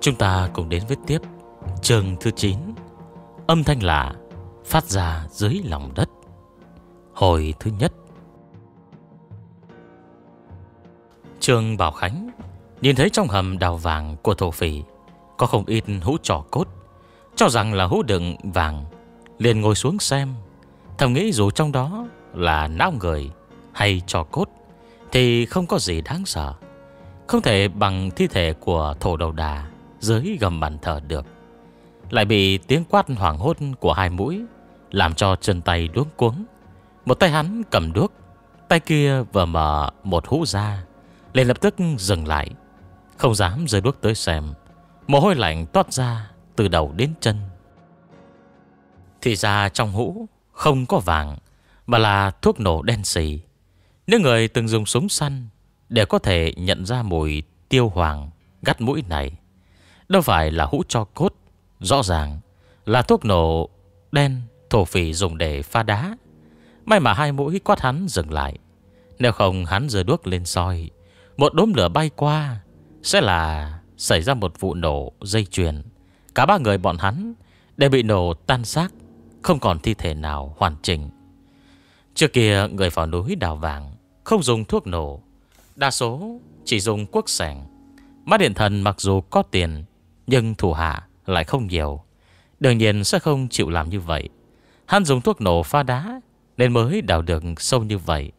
Chúng ta cùng đến với tiếp chương thứ 9 Âm thanh lạ Phát ra dưới lòng đất Hồi thứ nhất trương Bảo Khánh Nhìn thấy trong hầm đào vàng của thổ phỉ Có không ít hũ trò cốt Cho rằng là hũ đựng vàng Liền ngồi xuống xem Thầm nghĩ dù trong đó là não người Hay trò cốt Thì không có gì đáng sợ Không thể bằng thi thể của thổ đầu đà dưới gầm bàn thờ được. Lại bị tiếng quát hoảng hốt của hai mũi làm cho chân tay luống cuống. Một tay hắn cầm đuốc, tay kia vừa mở một hũ ra, liền lập tức dừng lại, không dám rơi đuốc tới xem. Mồ hôi lạnh toát ra từ đầu đến chân. Thì ra trong hũ không có vàng mà là thuốc nổ đen xì. Nếu người từng dùng súng săn để có thể nhận ra mùi tiêu hoàng gắt mũi này Đâu phải là hũ cho cốt Rõ ràng là thuốc nổ đen Thổ phỉ dùng để pha đá May mà hai mũi quát hắn dừng lại Nếu không hắn giờ đuốc lên soi Một đốm lửa bay qua Sẽ là xảy ra một vụ nổ dây chuyền Cả ba người bọn hắn Đều bị nổ tan xác Không còn thi thể nào hoàn chỉnh Trước kia người vào núi đào vàng Không dùng thuốc nổ Đa số chỉ dùng quốc sẻng Mắt điện thần mặc dù có tiền nhưng thủ hạ lại không nhiều Đương nhiên sẽ không chịu làm như vậy Hắn dùng thuốc nổ pha đá Nên mới đào được sâu như vậy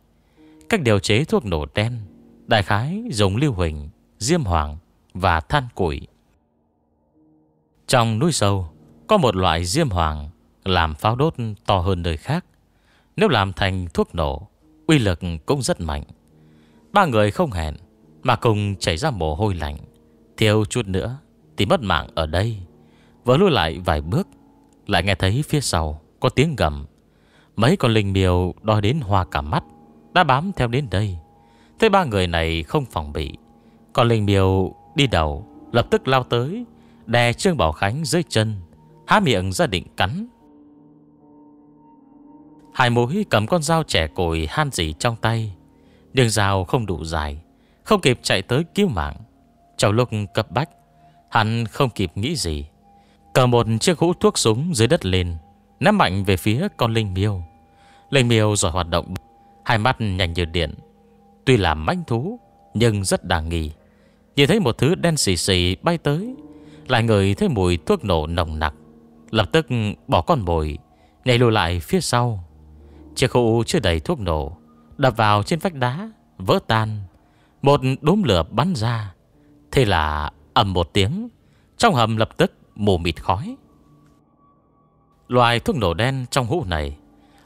Cách điều chế thuốc nổ đen Đại khái dùng lưu huỳnh Diêm hoàng và than củi Trong núi sâu Có một loại diêm hoàng Làm pháo đốt to hơn nơi khác Nếu làm thành thuốc nổ Uy lực cũng rất mạnh Ba người không hẹn Mà cùng chảy ra mồ hôi lạnh Thiếu chút nữa Tìm mất mạng ở đây Vừa lùi lại vài bước Lại nghe thấy phía sau có tiếng gầm Mấy con linh miêu đòi đến hoa cả mắt Đã bám theo đến đây Thế ba người này không phòng bị Con linh miêu đi đầu Lập tức lao tới Đè Trương Bảo Khánh dưới chân Há miệng ra định cắn Hai mũi cầm con dao trẻ cồi han dỉ trong tay Nhưng dao không đủ dài Không kịp chạy tới cứu mạng Trong lúc cấp bách Hắn không kịp nghĩ gì cờ một chiếc hũ thuốc súng dưới đất lên Nắm mạnh về phía con Linh Miêu Linh Miêu giỏi hoạt động Hai mắt nhanh như điện Tuy là mãnh thú Nhưng rất đáng nghi Nhìn thấy một thứ đen xì xì bay tới Lại ngửi thấy mùi thuốc nổ nồng nặc Lập tức bỏ con mồi Nhảy lùi lại phía sau Chiếc hũ chưa đầy thuốc nổ Đập vào trên vách đá Vỡ tan Một đốm lửa bắn ra Thế là ầm một tiếng, trong hầm lập tức mù mịt khói. Loài thuốc nổ đen trong hũ này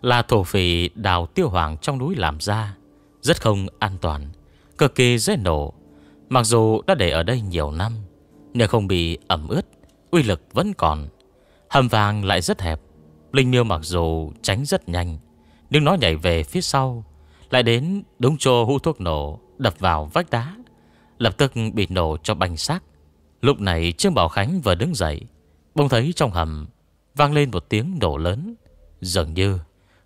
là thổ phỉ đào tiêu hoàng trong núi làm ra, rất không an toàn, cực kỳ dễ nổ. Mặc dù đã để ở đây nhiều năm, nhưng không bị ẩm ướt, uy lực vẫn còn. Hầm vàng lại rất hẹp, Linh Miêu mặc dù tránh rất nhanh, nhưng nó nhảy về phía sau, lại đến đúng chỗ hũ thuốc nổ đập vào vách đá, lập tức bị nổ cho bành xác. Lúc này Trương Bảo Khánh vừa đứng dậy Bông thấy trong hầm Vang lên một tiếng nổ lớn Dường như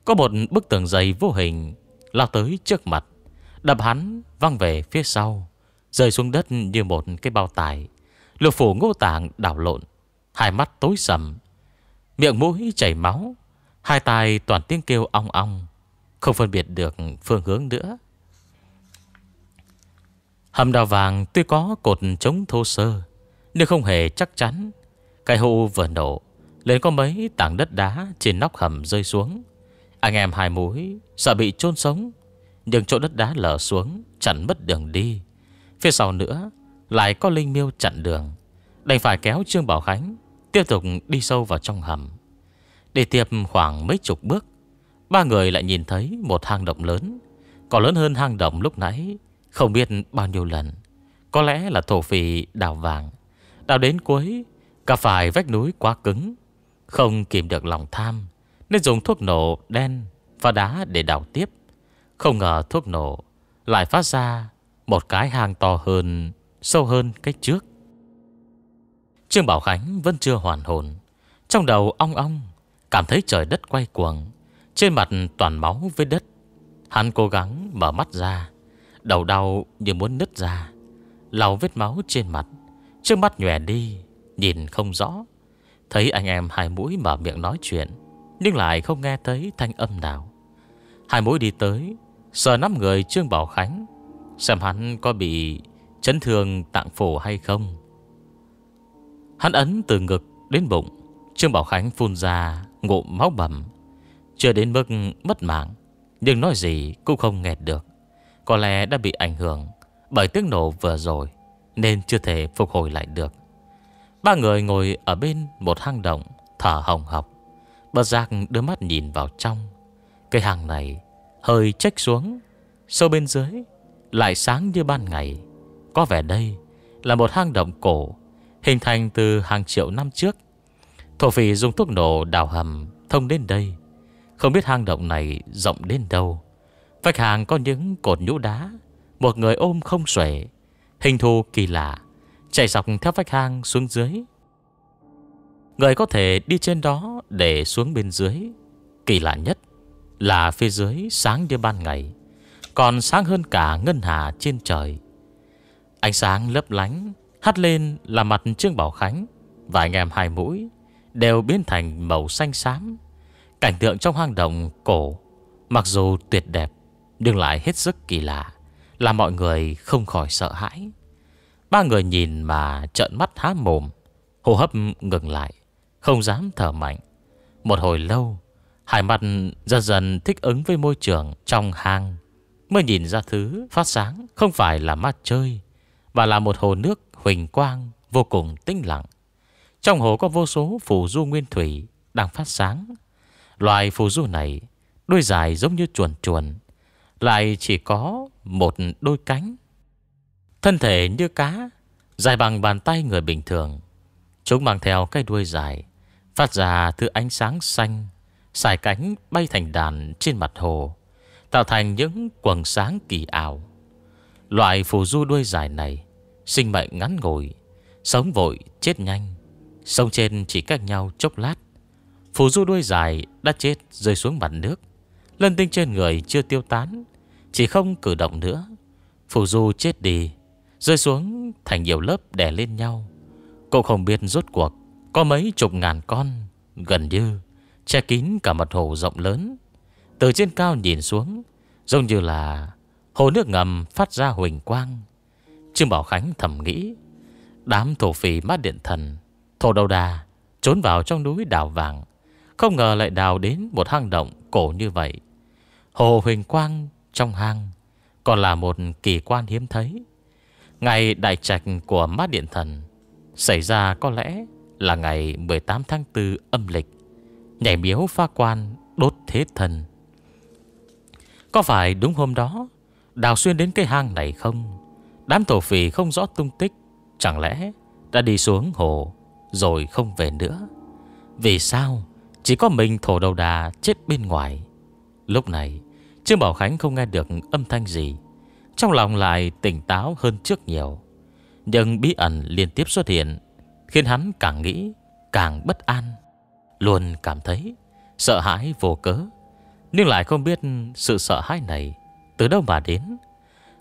có một bức tường dày vô hình Lao tới trước mặt Đập hắn văng về phía sau Rơi xuống đất như một cái bao tải Lục phủ ngô tạng đảo lộn Hai mắt tối sầm Miệng mũi chảy máu Hai tai toàn tiếng kêu ong ong Không phân biệt được phương hướng nữa Hầm đào vàng tuy có cột chống thô sơ nhưng không hề chắc chắn Cái hụ vừa nổ Lên có mấy tảng đất đá trên nóc hầm rơi xuống Anh em hai mũi Sợ bị chôn sống Nhưng chỗ đất đá lở xuống Chặn mất đường đi Phía sau nữa Lại có Linh Miêu chặn đường Đành phải kéo Trương Bảo Khánh Tiếp tục đi sâu vào trong hầm Để tiệp khoảng mấy chục bước Ba người lại nhìn thấy một hang động lớn Còn lớn hơn hang động lúc nãy Không biết bao nhiêu lần Có lẽ là thổ phỉ đào vàng Đào đến cuối Cả phải vách núi quá cứng Không kìm được lòng tham Nên dùng thuốc nổ đen và đá để đào tiếp Không ngờ thuốc nổ Lại phát ra Một cái hang to hơn Sâu hơn cách trước Trương Bảo Khánh vẫn chưa hoàn hồn Trong đầu ong ong Cảm thấy trời đất quay cuồng Trên mặt toàn máu với đất Hắn cố gắng mở mắt ra Đầu đau như muốn nứt ra Lau vết máu trên mặt Trước mắt nhòe đi Nhìn không rõ Thấy anh em hai mũi mở miệng nói chuyện Nhưng lại không nghe thấy thanh âm nào Hai mũi đi tới Sờ nắm người Trương Bảo Khánh Xem hắn có bị chấn thương tạng phổ hay không Hắn ấn từ ngực đến bụng Trương Bảo Khánh phun ra ngụm máu bầm Chưa đến mức mất mạng Nhưng nói gì cũng không nghe được Có lẽ đã bị ảnh hưởng Bởi tiếng nổ vừa rồi nên chưa thể phục hồi lại được Ba người ngồi ở bên một hang động Thở hồng học Bất giác đưa mắt nhìn vào trong Cây hàng này hơi trách xuống Sâu bên dưới Lại sáng như ban ngày Có vẻ đây là một hang động cổ Hình thành từ hàng triệu năm trước Thổ phỉ dùng thuốc nổ đào hầm Thông đến đây Không biết hang động này rộng đến đâu Vách hàng có những cột nhũ đá Một người ôm không xuể Hình thù kỳ lạ Chạy dọc theo vách hang xuống dưới Người có thể đi trên đó Để xuống bên dưới Kỳ lạ nhất Là phía dưới sáng như ban ngày Còn sáng hơn cả ngân hà trên trời Ánh sáng lấp lánh Hắt lên là mặt Trương Bảo Khánh Và anh em hai mũi Đều biến thành màu xanh xám Cảnh tượng trong hang động cổ Mặc dù tuyệt đẹp Nhưng lại hết sức kỳ lạ là mọi người không khỏi sợ hãi Ba người nhìn mà trợn mắt há mồm Hô hấp ngừng lại Không dám thở mạnh Một hồi lâu Hải mặt dần dần thích ứng với môi trường trong hang Mới nhìn ra thứ phát sáng Không phải là mắt chơi Và là một hồ nước huỳnh quang Vô cùng tinh lặng Trong hồ có vô số phù du nguyên thủy Đang phát sáng Loài phù du này Đuôi dài giống như chuồn chuồn lại chỉ có một đôi cánh. Thân thể như cá, dài bằng bàn tay người bình thường. Chúng mang theo cái đuôi dài, phát ra thứ ánh sáng xanh, xài cánh bay thành đàn trên mặt hồ, tạo thành những quầng sáng kỳ ảo. Loại phù du đuôi dài này, sinh mệnh ngắn ngủi, sống vội, chết nhanh. Sông trên chỉ cách nhau chốc lát. Phù du đuôi dài đã chết rơi xuống mặt nước. Lân tinh trên người chưa tiêu tán Chỉ không cử động nữa Phù Du chết đi Rơi xuống thành nhiều lớp đè lên nhau Cậu không biết rốt cuộc Có mấy chục ngàn con Gần như Che kín cả mặt hồ rộng lớn Từ trên cao nhìn xuống Giống như là hồ nước ngầm phát ra huỳnh quang Trương Bảo Khánh thầm nghĩ Đám thổ phỉ mát điện thần Thổ đầu đà Trốn vào trong núi đào vàng Không ngờ lại đào đến một hang động cổ như vậy Hồ Huỳnh Quang trong hang còn là một kỳ quan hiếm thấy. Ngày đại trạch của mát điện thần xảy ra có lẽ là ngày 18 tháng 4 âm lịch. Nhảy miếu pha quan đốt thế thần. Có phải đúng hôm đó Đào Xuyên đến cái hang này không? Đám thổ phỉ không rõ tung tích Chẳng lẽ đã đi xuống hồ Rồi không về nữa Vì sao chỉ có mình thổ đầu đà chết bên ngoài Lúc này Trương Bảo Khánh không nghe được âm thanh gì Trong lòng lại tỉnh táo hơn trước nhiều Nhưng bí ẩn liên tiếp xuất hiện Khiến hắn càng nghĩ Càng bất an Luôn cảm thấy Sợ hãi vô cớ Nhưng lại không biết sự sợ hãi này Từ đâu mà đến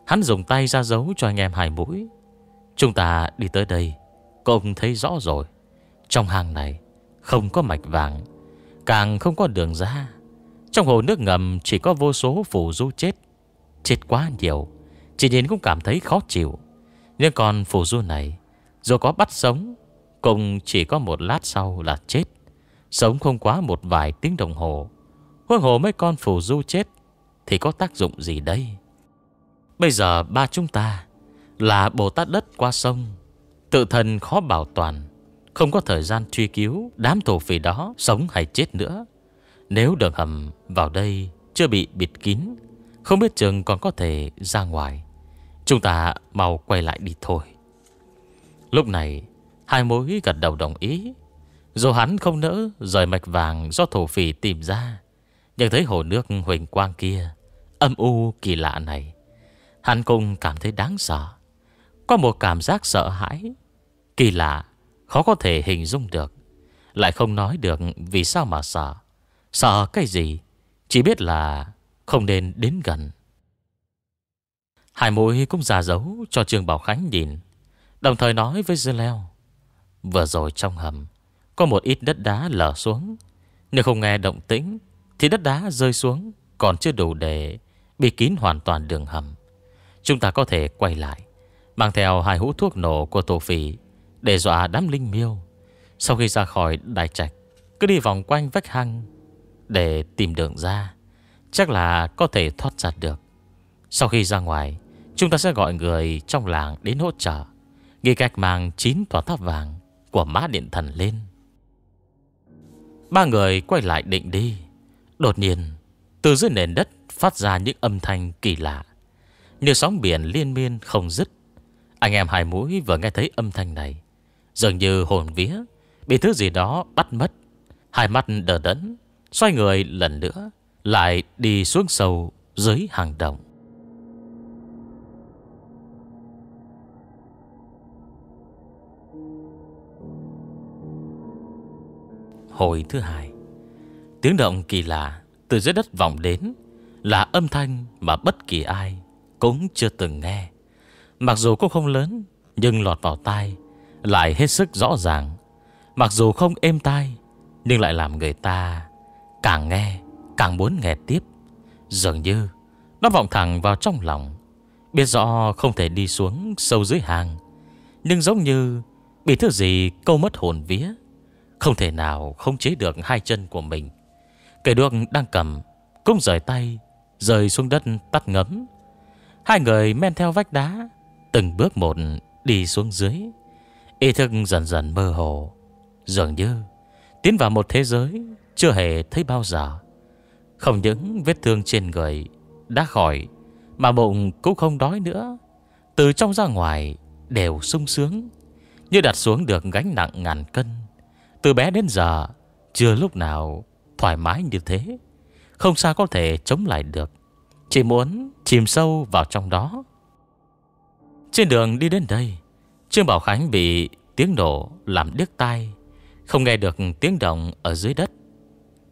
Hắn dùng tay ra dấu cho anh em hai mũi Chúng ta đi tới đây Công thấy rõ rồi Trong hàng này không có mạch vàng Càng không có đường ra trong hồ nước ngầm chỉ có vô số phù du chết Chết quá nhiều Chỉ nhìn cũng cảm thấy khó chịu Nhưng còn phù du này Dù có bắt sống Cũng chỉ có một lát sau là chết Sống không quá một vài tiếng đồng hồ Huống hồ mấy con phù du chết Thì có tác dụng gì đây Bây giờ ba chúng ta Là Bồ Tát đất qua sông Tự thân khó bảo toàn Không có thời gian truy cứu Đám thổ phỉ đó sống hay chết nữa nếu đường hầm vào đây chưa bị bịt kín, không biết chừng còn có thể ra ngoài. Chúng ta mau quay lại đi thôi. Lúc này, hai mối gật đầu đồng ý. Dù hắn không nỡ rời mạch vàng do thổ phỉ tìm ra, nhưng thấy hồ nước huỳnh quang kia, âm u kỳ lạ này, hắn cũng cảm thấy đáng sợ. Có một cảm giác sợ hãi, kỳ lạ, khó có thể hình dung được. Lại không nói được vì sao mà sợ. Sợ cái gì Chỉ biết là không nên đến gần Hải mũi cũng giả giấu cho Trương Bảo Khánh nhìn Đồng thời nói với Dư Leo Vừa rồi trong hầm Có một ít đất đá lở xuống Nếu không nghe động tĩnh Thì đất đá rơi xuống Còn chưa đủ để bị kín hoàn toàn đường hầm Chúng ta có thể quay lại Mang theo hai hũ thuốc nổ của tổ phỉ Để dọa đám linh miêu Sau khi ra khỏi đại trạch Cứ đi vòng quanh vách hang để tìm đường ra. Chắc là có thể thoát ra được. Sau khi ra ngoài, chúng ta sẽ gọi người trong làng đến hỗ trợ. Nghĩ cách mang 9 tòa tháp vàng của má điện thần lên. Ba người quay lại định đi. Đột nhiên, từ dưới nền đất phát ra những âm thanh kỳ lạ. Như sóng biển liên miên không dứt. Anh em hai mũi vừa nghe thấy âm thanh này. Dường như hồn vía, bị thứ gì đó bắt mất. Hai mắt đờ đẫn, Xoay người lần nữa Lại đi xuống sâu dưới hàng động Hồi thứ hai Tiếng động kỳ lạ Từ dưới đất vọng đến Là âm thanh mà bất kỳ ai Cũng chưa từng nghe Mặc dù cũng không lớn Nhưng lọt vào tai Lại hết sức rõ ràng Mặc dù không êm tai Nhưng lại làm người ta Càng nghe Càng muốn nghe tiếp Dường như Nó vọng thẳng vào trong lòng Biết rõ không thể đi xuống sâu dưới hàng Nhưng giống như Bị thứ gì câu mất hồn vía Không thể nào không chế được hai chân của mình Kể đuốc đang cầm Cũng rời tay Rời xuống đất tắt ngấm Hai người men theo vách đá Từng bước một đi xuống dưới Ý thức dần dần mơ hồ Dường như Tiến vào một thế giới chưa hề thấy bao giờ Không những vết thương trên người Đã khỏi Mà bụng cũng không đói nữa Từ trong ra ngoài đều sung sướng Như đặt xuống được gánh nặng ngàn cân Từ bé đến giờ Chưa lúc nào thoải mái như thế Không sao có thể chống lại được Chỉ muốn chìm sâu vào trong đó Trên đường đi đến đây Trương Bảo Khánh bị tiếng nổ làm điếc tai Không nghe được tiếng động ở dưới đất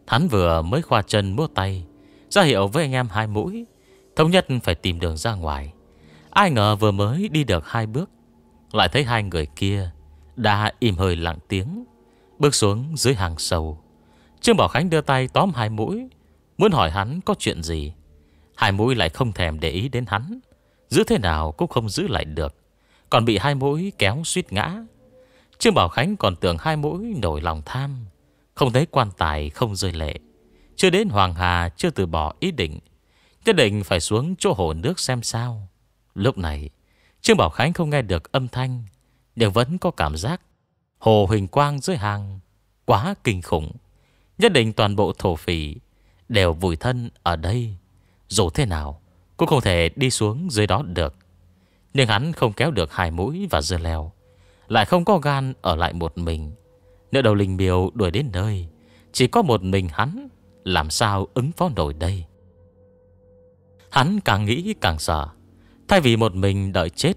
Hắn vừa mới khoa chân múa tay ra hiệu với anh em hai mũi Thống nhất phải tìm đường ra ngoài Ai ngờ vừa mới đi được hai bước Lại thấy hai người kia Đã im hơi lặng tiếng Bước xuống dưới hàng sầu Trương Bảo Khánh đưa tay tóm hai mũi Muốn hỏi hắn có chuyện gì Hai mũi lại không thèm để ý đến hắn Giữ thế nào cũng không giữ lại được Còn bị hai mũi kéo suýt ngã Trương Bảo Khánh còn tưởng hai mũi nổi lòng tham không thấy quan tài không rơi lệ Chưa đến Hoàng Hà chưa từ bỏ ý định Nhất định phải xuống chỗ hồ nước xem sao Lúc này Trương Bảo Khánh không nghe được âm thanh Nhưng vẫn có cảm giác Hồ huỳnh quang dưới hang Quá kinh khủng Nhất định toàn bộ thổ phỉ Đều vùi thân ở đây Dù thế nào Cũng không thể đi xuống dưới đó được Nhưng hắn không kéo được hai mũi và dưa leo Lại không có gan ở lại một mình nếu đầu linh miêu đuổi đến nơi Chỉ có một mình hắn Làm sao ứng phó nổi đây Hắn càng nghĩ càng sợ Thay vì một mình đợi chết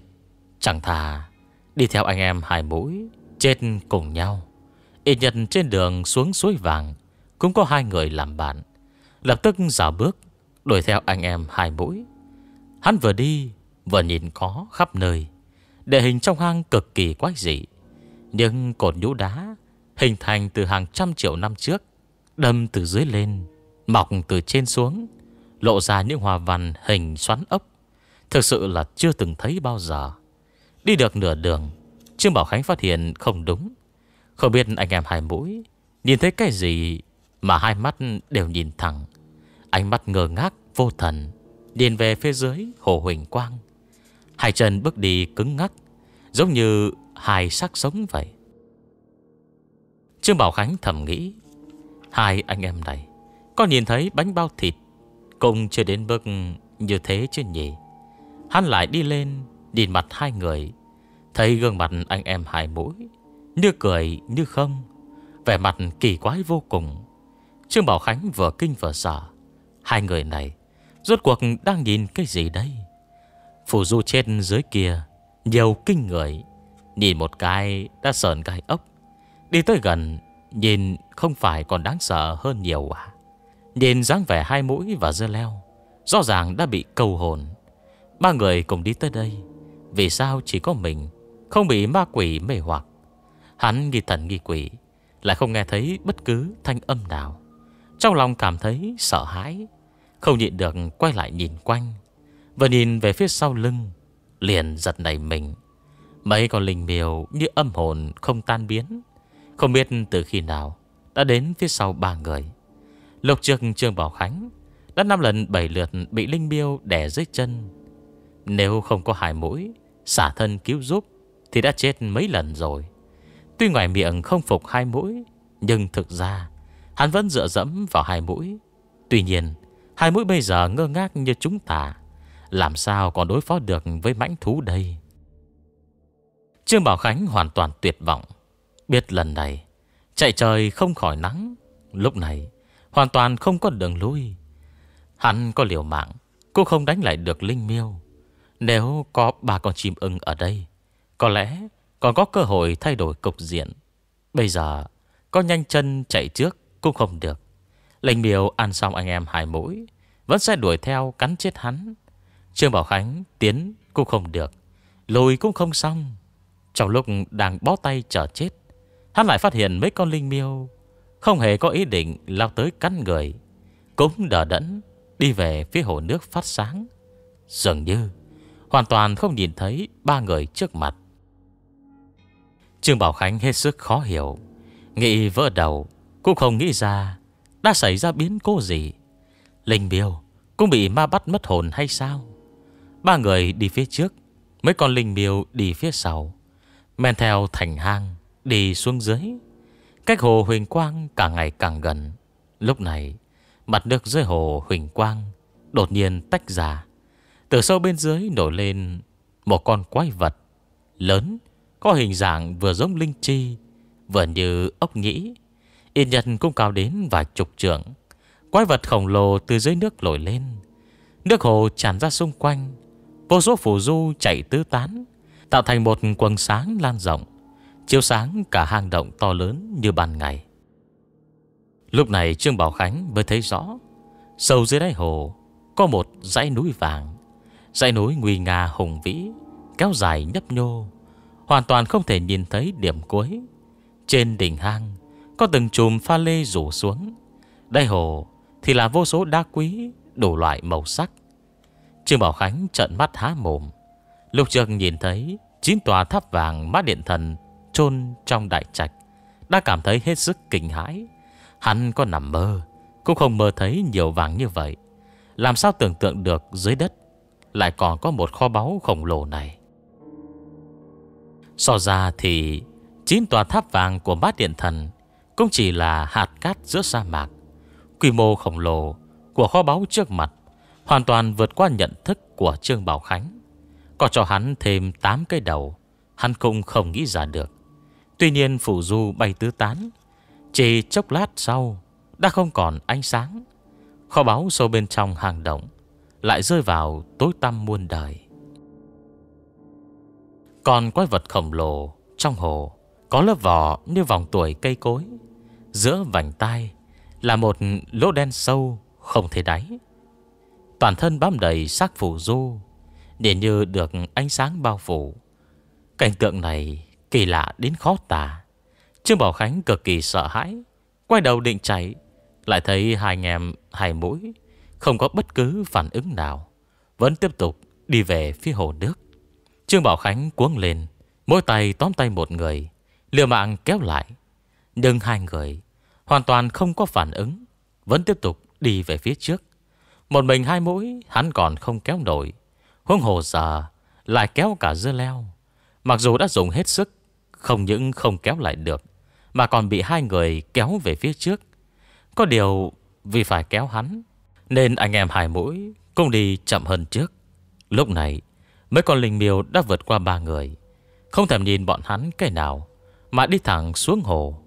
Chẳng thà Đi theo anh em hai mũi Chết cùng nhau Ít nhật trên đường xuống suối vàng Cũng có hai người làm bạn Lập tức giả bước Đuổi theo anh em hai mũi Hắn vừa đi Vừa nhìn có khắp nơi Địa hình trong hang cực kỳ quái dị Nhưng cột nhũ đá Hình thành từ hàng trăm triệu năm trước Đâm từ dưới lên Mọc từ trên xuống Lộ ra những hòa văn hình xoắn ốc Thực sự là chưa từng thấy bao giờ Đi được nửa đường Trương Bảo Khánh phát hiện không đúng Không biết anh em hai mũi Nhìn thấy cái gì Mà hai mắt đều nhìn thẳng Ánh mắt ngờ ngác vô thần Điền về phía dưới hồ huỳnh quang Hai chân bước đi cứng ngắc Giống như hai xác sống vậy Trương Bảo Khánh thầm nghĩ Hai anh em này Có nhìn thấy bánh bao thịt Cũng chưa đến bước như thế chứ nhỉ Hắn lại đi lên Nhìn mặt hai người Thấy gương mặt anh em hai mũi Như cười như không Vẻ mặt kỳ quái vô cùng Trương Bảo Khánh vừa kinh vừa sợ Hai người này Rốt cuộc đang nhìn cái gì đây Phủ du trên dưới kia Nhiều kinh người Nhìn một cái đã sờn cái ốc Đi tới gần Nhìn không phải còn đáng sợ hơn nhiều à Nhìn dáng vẻ hai mũi và dưa leo Rõ ràng đã bị cầu hồn Ba người cùng đi tới đây Vì sao chỉ có mình Không bị ma quỷ mê hoặc Hắn nghi thần nghi quỷ Lại không nghe thấy bất cứ thanh âm nào Trong lòng cảm thấy sợ hãi Không nhịn được quay lại nhìn quanh Và nhìn về phía sau lưng Liền giật nảy mình Mấy con linh miều như âm hồn không tan biến không biết từ khi nào Đã đến phía sau ba người Lục trực Trương Bảo Khánh Đã năm lần bảy lượt bị Linh miêu đè dưới chân Nếu không có hai mũi Xả thân cứu giúp Thì đã chết mấy lần rồi Tuy ngoài miệng không phục hai mũi Nhưng thực ra Hắn vẫn dựa dẫm vào hai mũi Tuy nhiên Hai mũi bây giờ ngơ ngác như chúng ta Làm sao còn đối phó được với mãnh thú đây Trương Bảo Khánh hoàn toàn tuyệt vọng Biết lần này Chạy trời không khỏi nắng Lúc này hoàn toàn không có đường lui Hắn có liều mạng Cũng không đánh lại được Linh Miêu Nếu có ba con chim ưng ở đây Có lẽ còn có cơ hội thay đổi cục diện Bây giờ Có nhanh chân chạy trước Cũng không được Linh Miêu ăn xong anh em hai mũi Vẫn sẽ đuổi theo cắn chết hắn Trương Bảo Khánh tiến cũng không được Lùi cũng không xong Trong lúc đang bó tay chờ chết Hắn lại phát hiện mấy con linh miêu Không hề có ý định lao tới cắn người Cũng đỡ đẫn Đi về phía hồ nước phát sáng Dường như Hoàn toàn không nhìn thấy ba người trước mặt Trương Bảo Khánh hết sức khó hiểu Nghĩ vỡ đầu Cũng không nghĩ ra Đã xảy ra biến cố gì Linh miêu cũng bị ma bắt mất hồn hay sao Ba người đi phía trước Mấy con linh miêu đi phía sau Men theo thành hang Đi xuống dưới Cách hồ Huỳnh Quang càng ngày càng gần Lúc này Mặt nước dưới hồ Huỳnh Quang Đột nhiên tách ra Từ sâu bên dưới nổi lên Một con quái vật Lớn Có hình dạng vừa giống linh chi Vừa như ốc nhĩ yên nhất cũng cao đến vài chục trượng Quái vật khổng lồ từ dưới nước nổi lên Nước hồ tràn ra xung quanh Vô số phù du chạy tứ tán Tạo thành một quần sáng lan rộng Chiếu sáng cả hang động to lớn như ban ngày Lúc này Trương Bảo Khánh mới thấy rõ Sâu dưới đáy hồ Có một dãy núi vàng Dãy núi nguy nga hùng vĩ Kéo dài nhấp nhô Hoàn toàn không thể nhìn thấy điểm cuối Trên đỉnh hang Có từng chùm pha lê rủ xuống Đáy hồ thì là vô số đá quý Đủ loại màu sắc Trương Bảo Khánh trợn mắt há mồm Lục trường nhìn thấy chín tòa tháp vàng mã điện thần chôn trong đại trạch Đã cảm thấy hết sức kinh hãi Hắn có nằm mơ Cũng không mơ thấy nhiều vàng như vậy Làm sao tưởng tượng được dưới đất Lại còn có một kho báu khổng lồ này So ra thì chín tòa tháp vàng của bát điện thần Cũng chỉ là hạt cát giữa sa mạc Quy mô khổng lồ Của kho báu trước mặt Hoàn toàn vượt qua nhận thức của Trương Bảo Khánh Có cho hắn thêm 8 cây đầu Hắn cũng không nghĩ ra được Tuy nhiên phủ du bay tứ tán Chỉ chốc lát sau Đã không còn ánh sáng Kho báu sâu bên trong hàng động Lại rơi vào tối tăm muôn đời Còn quái vật khổng lồ Trong hồ Có lớp vỏ như vòng tuổi cây cối Giữa vành tai Là một lỗ đen sâu Không thể đáy Toàn thân bám đầy xác phủ du Để như được ánh sáng bao phủ Cảnh tượng này Kỳ lạ đến khó tả Trương Bảo Khánh cực kỳ sợ hãi Quay đầu định chạy Lại thấy hai anh em hai mũi Không có bất cứ phản ứng nào Vẫn tiếp tục đi về phía hồ nước Trương Bảo Khánh cuống lên Mỗi tay tóm tay một người Liều mạng kéo lại Nhưng hai người hoàn toàn không có phản ứng Vẫn tiếp tục đi về phía trước Một mình hai mũi hắn còn không kéo nổi Huống hồ giờ lại kéo cả dưa leo Mặc dù đã dùng hết sức không những không kéo lại được Mà còn bị hai người kéo về phía trước Có điều vì phải kéo hắn Nên anh em hai mũi Cũng đi chậm hơn trước Lúc này mấy con linh miêu đã vượt qua ba người Không thèm nhìn bọn hắn cái nào Mà đi thẳng xuống hồ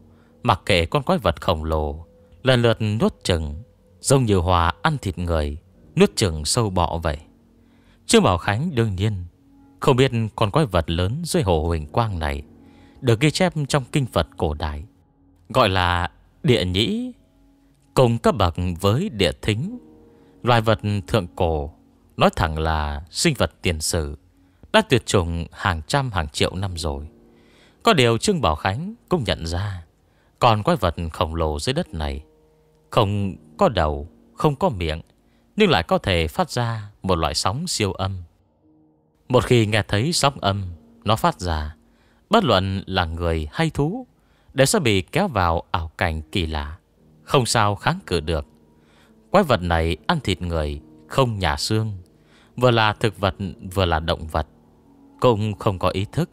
Mặc kệ con quái vật khổng lồ Lần lượt nuốt chừng Giống như hòa ăn thịt người Nuốt chừng sâu bọ vậy Trương Bảo Khánh đương nhiên Không biết con quái vật lớn dưới hồ huỳnh quang này được ghi chép trong kinh Phật cổ đại, gọi là địa nhĩ, cùng cấp bậc với địa thính. Loài vật thượng cổ, nói thẳng là sinh vật tiền sử, đã tuyệt chủng hàng trăm hàng triệu năm rồi. Có điều Trương Bảo Khánh cũng nhận ra, còn quái vật khổng lồ dưới đất này, không có đầu, không có miệng, nhưng lại có thể phát ra một loại sóng siêu âm. Một khi nghe thấy sóng âm nó phát ra, Bất luận là người hay thú Đều sẽ bị kéo vào ảo cảnh kỳ lạ Không sao kháng cự được Quái vật này ăn thịt người Không nhả xương Vừa là thực vật vừa là động vật Cũng không có ý thức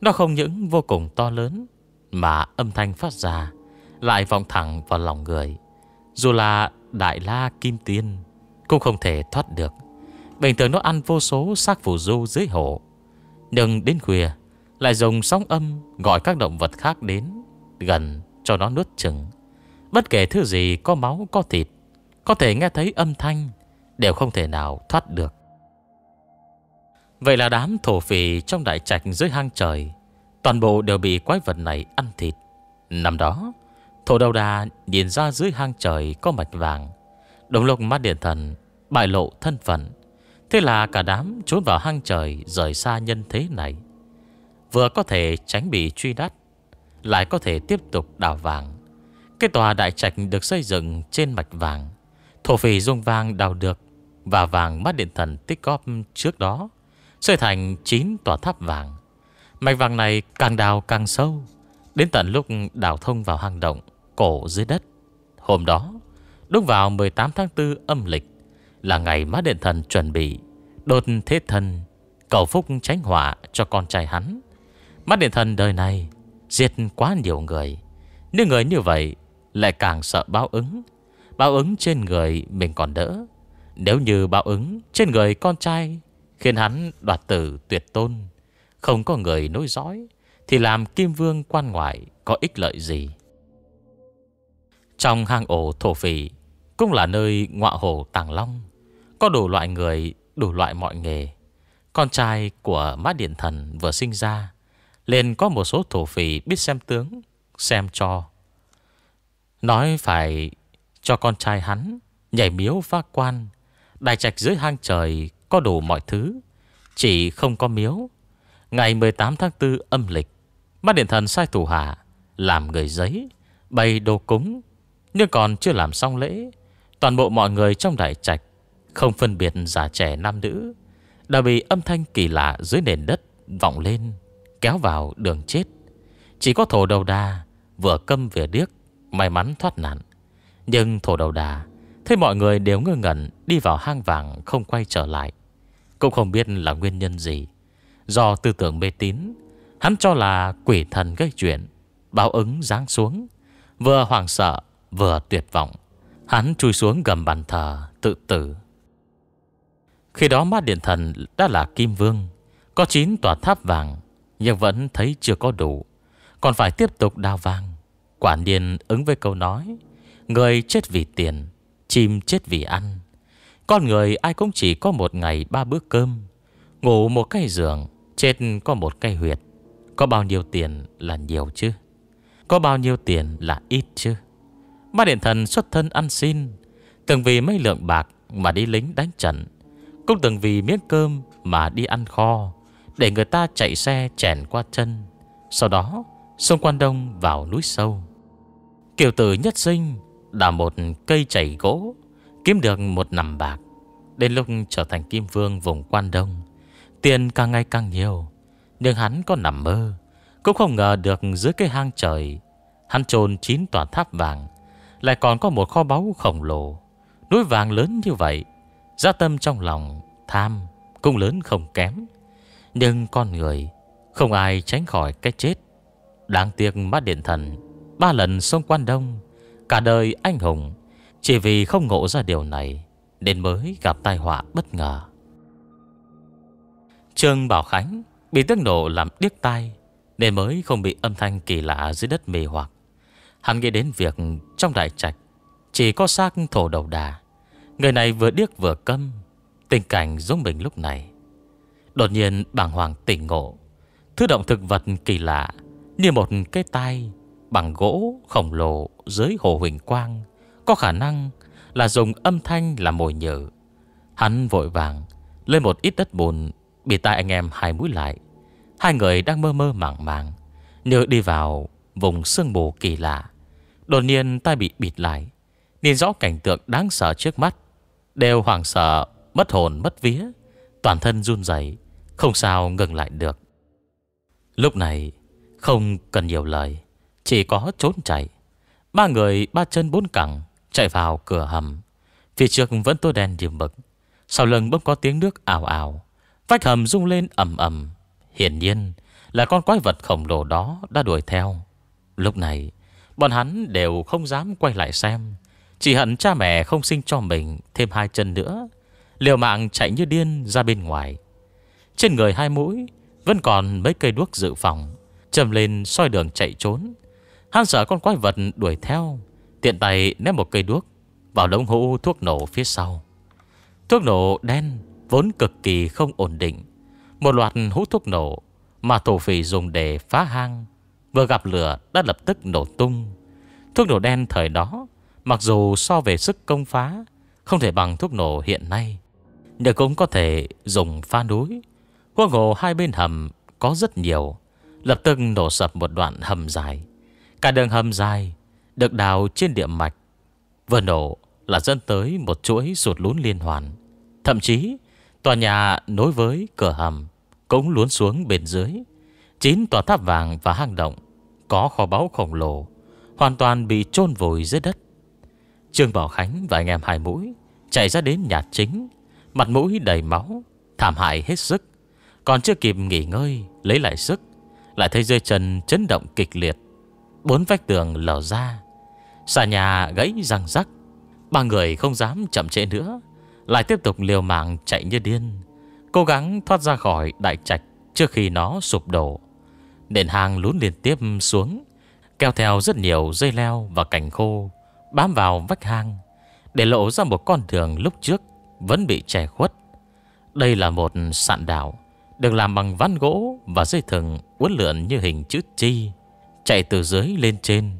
Nó không những vô cùng to lớn Mà âm thanh phát ra Lại vọng thẳng vào lòng người Dù là đại la kim tiên Cũng không thể thoát được Bình thường nó ăn vô số xác phù du dưới hộ Nhưng đến khuya lại dùng sóng âm gọi các động vật khác đến Gần cho nó nuốt chừng Bất kể thứ gì có máu có thịt Có thể nghe thấy âm thanh Đều không thể nào thoát được Vậy là đám thổ phỉ trong đại trạch dưới hang trời Toàn bộ đều bị quái vật này ăn thịt Năm đó Thổ đầu đà nhìn ra dưới hang trời có mạch vàng Đồng lộc mắt điện thần Bại lộ thân phận Thế là cả đám trốn vào hang trời Rời xa nhân thế này Vừa có thể tránh bị truy đắt Lại có thể tiếp tục đào vàng Cái tòa đại trạch được xây dựng trên mạch vàng Thổ phỉ dung vàng đào được Và vàng mắt điện thần tích góp trước đó Xây thành 9 tòa tháp vàng Mạch vàng này càng đào càng sâu Đến tận lúc đào thông vào hang động Cổ dưới đất Hôm đó Đúng vào 18 tháng 4 âm lịch Là ngày mắt điện thần chuẩn bị Đột thế thân Cầu phúc tránh họa cho con trai hắn Mắt điện thần đời này Giết quá nhiều người Nhưng người như vậy Lại càng sợ báo ứng Báo ứng trên người mình còn đỡ Nếu như báo ứng trên người con trai Khiến hắn đoạt tử tuyệt tôn Không có người nối dõi Thì làm kim vương quan ngoại Có ích lợi gì Trong hang ổ thổ phỉ Cũng là nơi ngọa hồ Tàng Long Có đủ loại người Đủ loại mọi nghề Con trai của mát điện thần vừa sinh ra liền có một số thổ phỉ biết xem tướng Xem cho Nói phải cho con trai hắn Nhảy miếu phá quan Đài trạch dưới hang trời Có đủ mọi thứ Chỉ không có miếu Ngày 18 tháng 4 âm lịch Bác điện thần sai thủ hạ Làm người giấy Bày đồ cúng Nhưng còn chưa làm xong lễ Toàn bộ mọi người trong đại trạch Không phân biệt già trẻ nam nữ Đã bị âm thanh kỳ lạ dưới nền đất vọng lên kéo vào đường chết. Chỉ có thổ đầu đà vừa câm vừa điếc, may mắn thoát nạn. Nhưng thổ đầu đà thấy mọi người đều ngơ ngẩn đi vào hang vàng không quay trở lại. Cũng không biết là nguyên nhân gì. Do tư tưởng mê tín, hắn cho là quỷ thần gây chuyện, báo ứng giáng xuống. Vừa hoảng sợ, vừa tuyệt vọng. Hắn chui xuống gầm bàn thờ, tự tử. Khi đó mát điện thần đã là kim vương, có chín tòa tháp vàng nhưng vẫn thấy chưa có đủ Còn phải tiếp tục đào vàng Quả niên ứng với câu nói Người chết vì tiền Chim chết vì ăn Con người ai cũng chỉ có một ngày ba bữa cơm Ngủ một cái giường Chết có một cây huyệt Có bao nhiêu tiền là nhiều chứ Có bao nhiêu tiền là ít chứ Ba điện thần xuất thân ăn xin Từng vì mấy lượng bạc mà đi lính đánh trận Cũng từng vì miếng cơm mà đi ăn kho để người ta chạy xe chèn qua chân Sau đó sông Quan Đông vào núi sâu Kiều tử nhất sinh Đào một cây chảy gỗ Kiếm được một nằm bạc Đến lúc trở thành kim vương vùng Quan Đông Tiền càng ngày càng nhiều Nhưng hắn có nằm mơ Cũng không ngờ được dưới cái hang trời Hắn trồn chín tòa tháp vàng Lại còn có một kho báu khổng lồ Núi vàng lớn như vậy Gia tâm trong lòng Tham cũng lớn không kém nhưng con người Không ai tránh khỏi cái chết Đáng tiếc mắt điện thần Ba lần sông Quan Đông Cả đời anh hùng Chỉ vì không ngộ ra điều này Nên mới gặp tai họa bất ngờ Trương Bảo Khánh Bị tức nổ làm điếc tai Nên mới không bị âm thanh kỳ lạ dưới đất mê hoặc Hắn nghĩ đến việc trong đại trạch Chỉ có xác thổ đầu đà Người này vừa điếc vừa câm Tình cảnh giống mình lúc này Đột nhiên bàng hoàng tỉnh ngộ Thứ động thực vật kỳ lạ Như một cái tay Bằng gỗ khổng lồ dưới hồ huỳnh quang Có khả năng là dùng âm thanh làm mồi nhử Hắn vội vàng Lên một ít đất bùn Bị tay anh em hai mũi lại Hai người đang mơ mơ màng màng Nhớ đi vào vùng sương mù kỳ lạ Đột nhiên tay bị bịt lại Nhìn rõ cảnh tượng đáng sợ trước mắt Đều hoảng sợ Mất hồn mất vía Toàn thân run rẩy Không sao ngừng lại được Lúc này không cần nhiều lời Chỉ có trốn chạy Ba người ba chân bốn cẳng Chạy vào cửa hầm Phía trước vẫn tối đen điểm bực. Sau lưng bỗng có tiếng nước ảo ảo Vách hầm rung lên ầm ầm Hiển nhiên là con quái vật khổng lồ đó đã đuổi theo Lúc này Bọn hắn đều không dám quay lại xem Chỉ hận cha mẹ không sinh cho mình Thêm hai chân nữa Liều mạng chạy như điên ra bên ngoài Trên người hai mũi Vẫn còn mấy cây đuốc dự phòng Chầm lên soi đường chạy trốn Hắn sợ con quái vật đuổi theo Tiện tay ném một cây đuốc Vào đống hũ thuốc nổ phía sau Thuốc nổ đen Vốn cực kỳ không ổn định Một loạt hũ thuốc nổ Mà thổ phỉ dùng để phá hang Vừa gặp lửa đã lập tức nổ tung Thuốc nổ đen thời đó Mặc dù so về sức công phá Không thể bằng thuốc nổ hiện nay nhưng cũng có thể dùng pha núi Huông hồ hai bên hầm có rất nhiều Lập tức nổ sập một đoạn hầm dài Cả đường hầm dài Được đào trên địa mạch Vừa nổ là dẫn tới một chuỗi sụt lún liên hoàn Thậm chí Tòa nhà nối với cửa hầm Cũng lún xuống bên dưới Chín tòa tháp vàng và hang động Có kho báu khổng lồ Hoàn toàn bị chôn vùi dưới đất Trương Bảo Khánh và anh em hai mũi Chạy ra đến nhà chính Mặt mũi đầy máu Thảm hại hết sức Còn chưa kịp nghỉ ngơi Lấy lại sức Lại thấy dây chân chấn động kịch liệt Bốn vách tường lở ra Xà nhà gãy răng rắc Ba người không dám chậm trễ nữa Lại tiếp tục liều mạng chạy như điên Cố gắng thoát ra khỏi đại trạch Trước khi nó sụp đổ Nền hàng lún liên tiếp xuống Kéo theo rất nhiều dây leo và cành khô Bám vào vách hang Để lộ ra một con đường lúc trước vẫn bị che khuất. Đây là một sạn đảo được làm bằng ván gỗ và dây thừng uốn lượn như hình chữ chi, chạy từ dưới lên trên.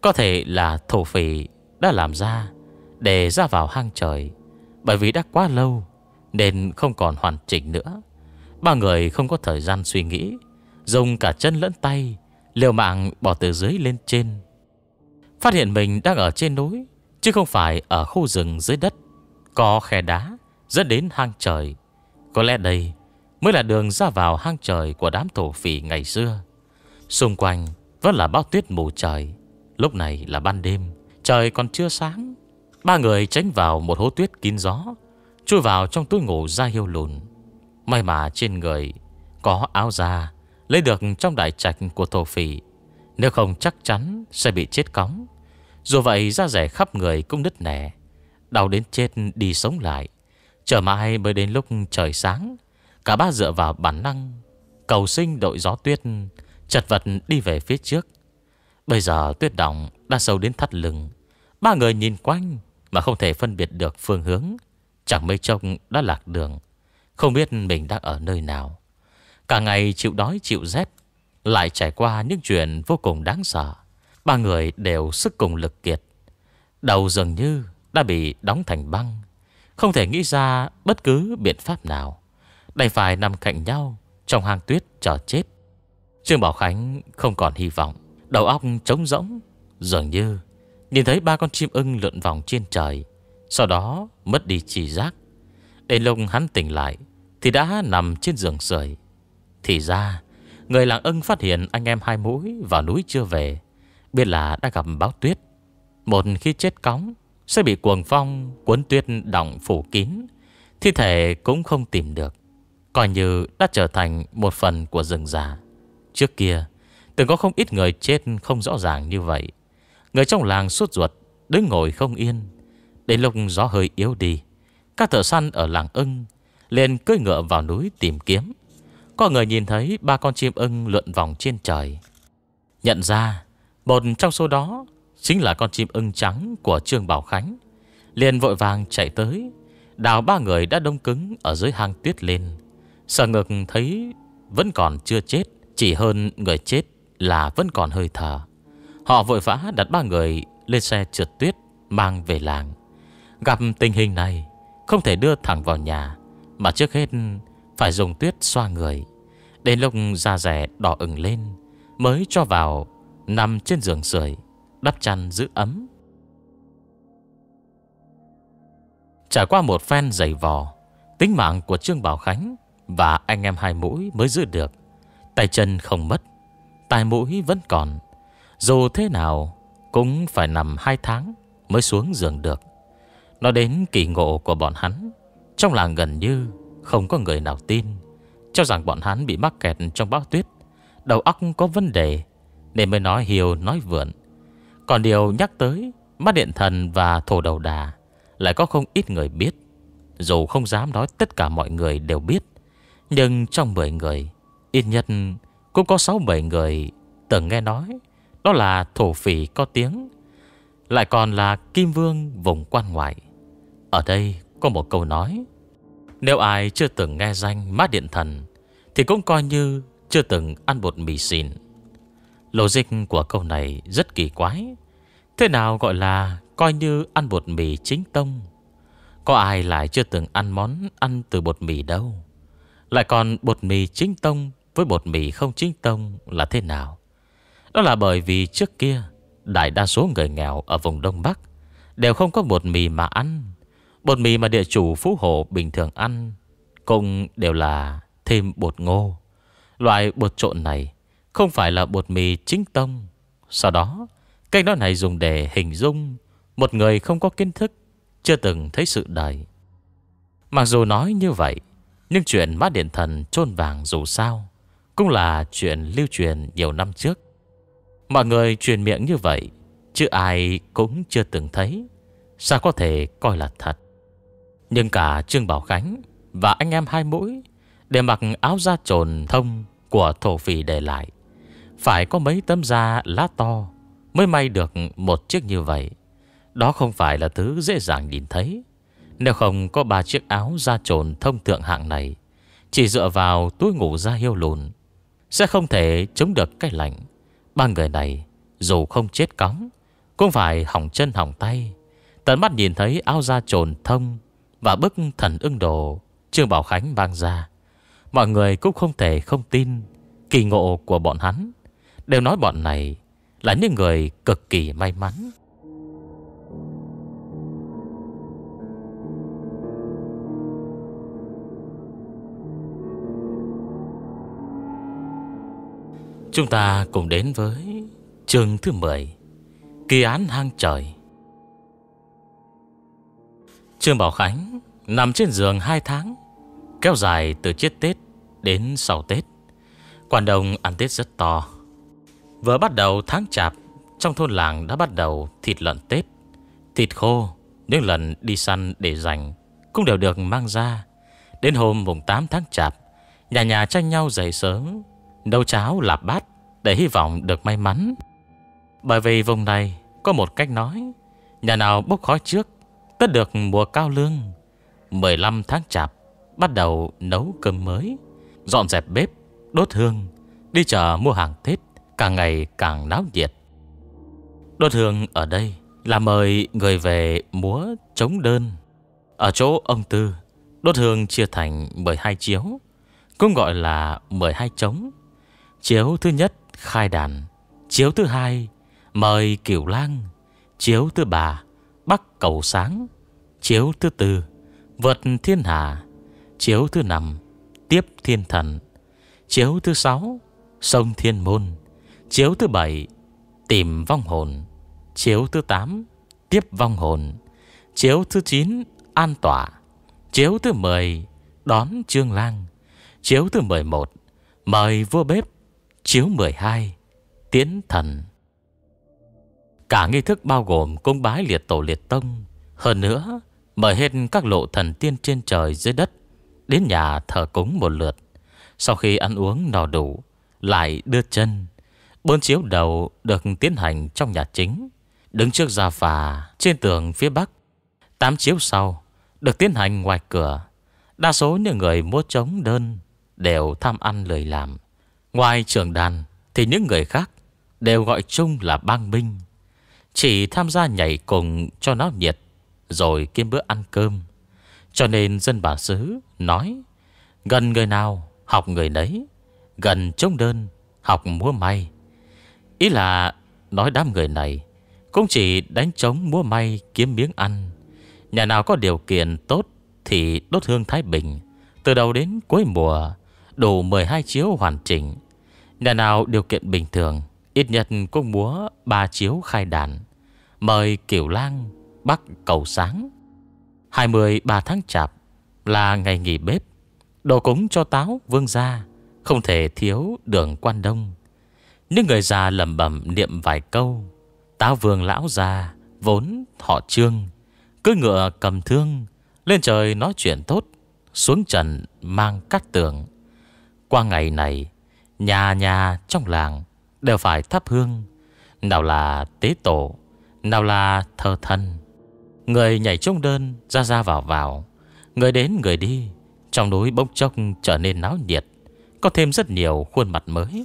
Có thể là thổ phỉ đã làm ra để ra vào hang trời, bởi vì đã quá lâu nên không còn hoàn chỉnh nữa. Ba người không có thời gian suy nghĩ, dùng cả chân lẫn tay, liều mạng bỏ từ dưới lên trên. Phát hiện mình đang ở trên núi, chứ không phải ở khu rừng dưới đất. Có khe đá dẫn đến hang trời. Có lẽ đây mới là đường ra vào hang trời của đám thổ phỉ ngày xưa. Xung quanh vẫn là bao tuyết mù trời. Lúc này là ban đêm, trời còn chưa sáng. Ba người tránh vào một hố tuyết kín gió, chui vào trong túi ngủ ra hiêu lùn. May mà trên người có áo da lấy được trong đại trạch của thổ phỉ. Nếu không chắc chắn sẽ bị chết cóng. Dù vậy da rẻ khắp người cũng đứt nẻ. Đau đến chết đi sống lại Chờ mãi mới đến lúc trời sáng Cả ba dựa vào bản năng Cầu sinh đội gió tuyết Chật vật đi về phía trước Bây giờ tuyết động đã sâu đến thắt lưng Ba người nhìn quanh Mà không thể phân biệt được phương hướng Chẳng mấy trông đã lạc đường Không biết mình đang ở nơi nào Cả ngày chịu đói chịu rét Lại trải qua những chuyện vô cùng đáng sợ Ba người đều sức cùng lực kiệt Đầu dường như đã bị đóng thành băng. Không thể nghĩ ra bất cứ biện pháp nào. Đành phải nằm cạnh nhau trong hang tuyết chờ chết. Trương Bảo Khánh không còn hy vọng. Đầu óc trống rỗng. Dường như nhìn thấy ba con chim ưng lượn vòng trên trời. Sau đó mất đi chỉ giác. Đến lúc hắn tỉnh lại thì đã nằm trên giường sưởi. Thì ra, người làng ưng phát hiện anh em hai mũi vào núi chưa về. Biết là đã gặp báo tuyết. Một khi chết cóng, sẽ bị cuồng phong cuốn tuyết đỏng phủ kín Thi thể cũng không tìm được Coi như đã trở thành một phần của rừng già Trước kia Từng có không ít người chết không rõ ràng như vậy Người trong làng suốt ruột Đứng ngồi không yên Đến lúc gió hơi yếu đi Các thợ săn ở làng ưng lên cưỡi ngựa vào núi tìm kiếm Có người nhìn thấy ba con chim ưng lượn vòng trên trời Nhận ra Một trong số đó Chính là con chim ưng trắng của Trương Bảo Khánh Liền vội vàng chạy tới Đào ba người đã đông cứng Ở dưới hang tuyết lên Sở ngực thấy vẫn còn chưa chết Chỉ hơn người chết là vẫn còn hơi thở Họ vội vã đặt ba người lên xe trượt tuyết Mang về làng Gặp tình hình này Không thể đưa thẳng vào nhà Mà trước hết phải dùng tuyết xoa người Đến lúc da rẻ đỏ ửng lên Mới cho vào Nằm trên giường sưởi đắp chăn giữ ấm. Trải qua một phen dày vò, tính mạng của Trương Bảo Khánh và anh em hai mũi mới giữ được. Tay chân không mất, tai mũi vẫn còn. Dù thế nào, cũng phải nằm hai tháng mới xuống giường được. Nó đến kỳ ngộ của bọn hắn. Trong làng gần như không có người nào tin. Cho rằng bọn hắn bị mắc kẹt trong bão tuyết. Đầu óc có vấn đề. Nên mới nói hiều nói vượn. Còn điều nhắc tới Mắt điện thần và thổ đầu đà Lại có không ít người biết Dù không dám nói tất cả mọi người đều biết Nhưng trong 10 người Ít nhất cũng có 6-7 người Từng nghe nói Đó là thổ phỉ có tiếng Lại còn là kim vương vùng quan ngoại Ở đây có một câu nói Nếu ai chưa từng nghe danh mát điện thần Thì cũng coi như chưa từng ăn bột mì xìn Logic của câu này rất kỳ quái. Thế nào gọi là coi như ăn bột mì chính tông? Có ai lại chưa từng ăn món ăn từ bột mì đâu? Lại còn bột mì chính tông với bột mì không chính tông là thế nào? Đó là bởi vì trước kia, đại đa số người nghèo ở vùng Đông Bắc đều không có bột mì mà ăn. Bột mì mà địa chủ phú hộ bình thường ăn cũng đều là thêm bột ngô. Loại bột trộn này không phải là bột mì chính tông Sau đó Cách nói này dùng để hình dung Một người không có kiến thức Chưa từng thấy sự đời Mặc dù nói như vậy Nhưng chuyện má điện thần chôn vàng dù sao Cũng là chuyện lưu truyền nhiều năm trước Mọi người truyền miệng như vậy Chứ ai cũng chưa từng thấy Sao có thể coi là thật Nhưng cả Trương Bảo Khánh Và anh em hai mũi Để mặc áo da trồn thông Của thổ phỉ để lại phải có mấy tấm da lá to Mới may được một chiếc như vậy Đó không phải là thứ dễ dàng nhìn thấy Nếu không có ba chiếc áo da trồn thông thượng hạng này Chỉ dựa vào túi ngủ da hiêu lùn Sẽ không thể chống được cái lạnh Ba người này Dù không chết cóng Cũng phải hỏng chân hỏng tay Tận mắt nhìn thấy áo da trồn thông Và bức thần ưng đồ Trương Bảo Khánh mang ra Mọi người cũng không thể không tin Kỳ ngộ của bọn hắn Đều nói bọn này là những người cực kỳ may mắn. Chúng ta cùng đến với chương thứ 10 Kỳ án hang trời Trương Bảo Khánh nằm trên giường 2 tháng Kéo dài từ chiếc Tết đến sau Tết quan Đông ăn Tết rất to Vừa bắt đầu tháng chạp Trong thôn làng đã bắt đầu thịt lợn Tết Thịt khô Những lần đi săn để dành Cũng đều được mang ra Đến hôm mùng 8 tháng chạp Nhà nhà tranh nhau dậy sớm Nấu cháo lạp bát Để hy vọng được may mắn Bởi vì vùng này có một cách nói Nhà nào bốc khói trước Tất được mùa cao lương 15 tháng chạp Bắt đầu nấu cơm mới Dọn dẹp bếp Đốt hương Đi chợ mua hàng Tết càng ngày càng náo nhiệt. Đốt hương ở đây là mời người về múa chống đơn. Ở chỗ ông Tư, đốt hương chia thành 12 chiếu, cũng gọi là 12 chống. Chiếu thứ nhất khai đàn, chiếu thứ hai mời kiểu lang, chiếu thứ ba bắc cầu sáng, chiếu thứ tư vượt thiên hà, chiếu thứ năm tiếp thiên thần, chiếu thứ sáu sông thiên môn, Chiếu thứ bảy Tìm vong hồn Chiếu thứ tám Tiếp vong hồn Chiếu thứ chín An tỏa Chiếu thứ mười Đón Trương Lang Chiếu thứ mười một Mời vua bếp Chiếu mười hai Tiến thần Cả nghi thức bao gồm cung bái liệt tổ liệt tông Hơn nữa Mời hết các lộ thần tiên trên trời dưới đất Đến nhà thờ cúng một lượt Sau khi ăn uống no đủ Lại đưa chân Bốn chiếu đầu được tiến hành trong nhà chính Đứng trước gia phà trên tường phía bắc Tám chiếu sau được tiến hành ngoài cửa Đa số những người múa trống đơn Đều tham ăn lời làm Ngoài trường đàn Thì những người khác Đều gọi chung là bang binh Chỉ tham gia nhảy cùng cho nó nhiệt Rồi kiếm bữa ăn cơm Cho nên dân bản xứ nói Gần người nào học người nấy Gần trống đơn học múa may Ý là nói đám người này Cũng chỉ đánh trống múa may kiếm miếng ăn Nhà nào có điều kiện tốt Thì đốt hương Thái Bình Từ đầu đến cuối mùa Đủ 12 chiếu hoàn chỉnh Nhà nào điều kiện bình thường Ít nhất cũng múa ba chiếu khai đàn Mời Kiểu Lang Bắc Cầu Sáng 23 tháng chạp Là ngày nghỉ bếp Đồ cúng cho táo vương gia Không thể thiếu đường quan đông những người già lầm bẩm niệm vài câu Táo vương lão già Vốn thọ trương Cứ ngựa cầm thương Lên trời nói chuyện tốt Xuống trần mang cắt tường Qua ngày này Nhà nhà trong làng Đều phải thắp hương Nào là tế tổ Nào là thờ thân Người nhảy trông đơn ra ra vào vào Người đến người đi Trong núi bốc chốc trở nên náo nhiệt Có thêm rất nhiều khuôn mặt mới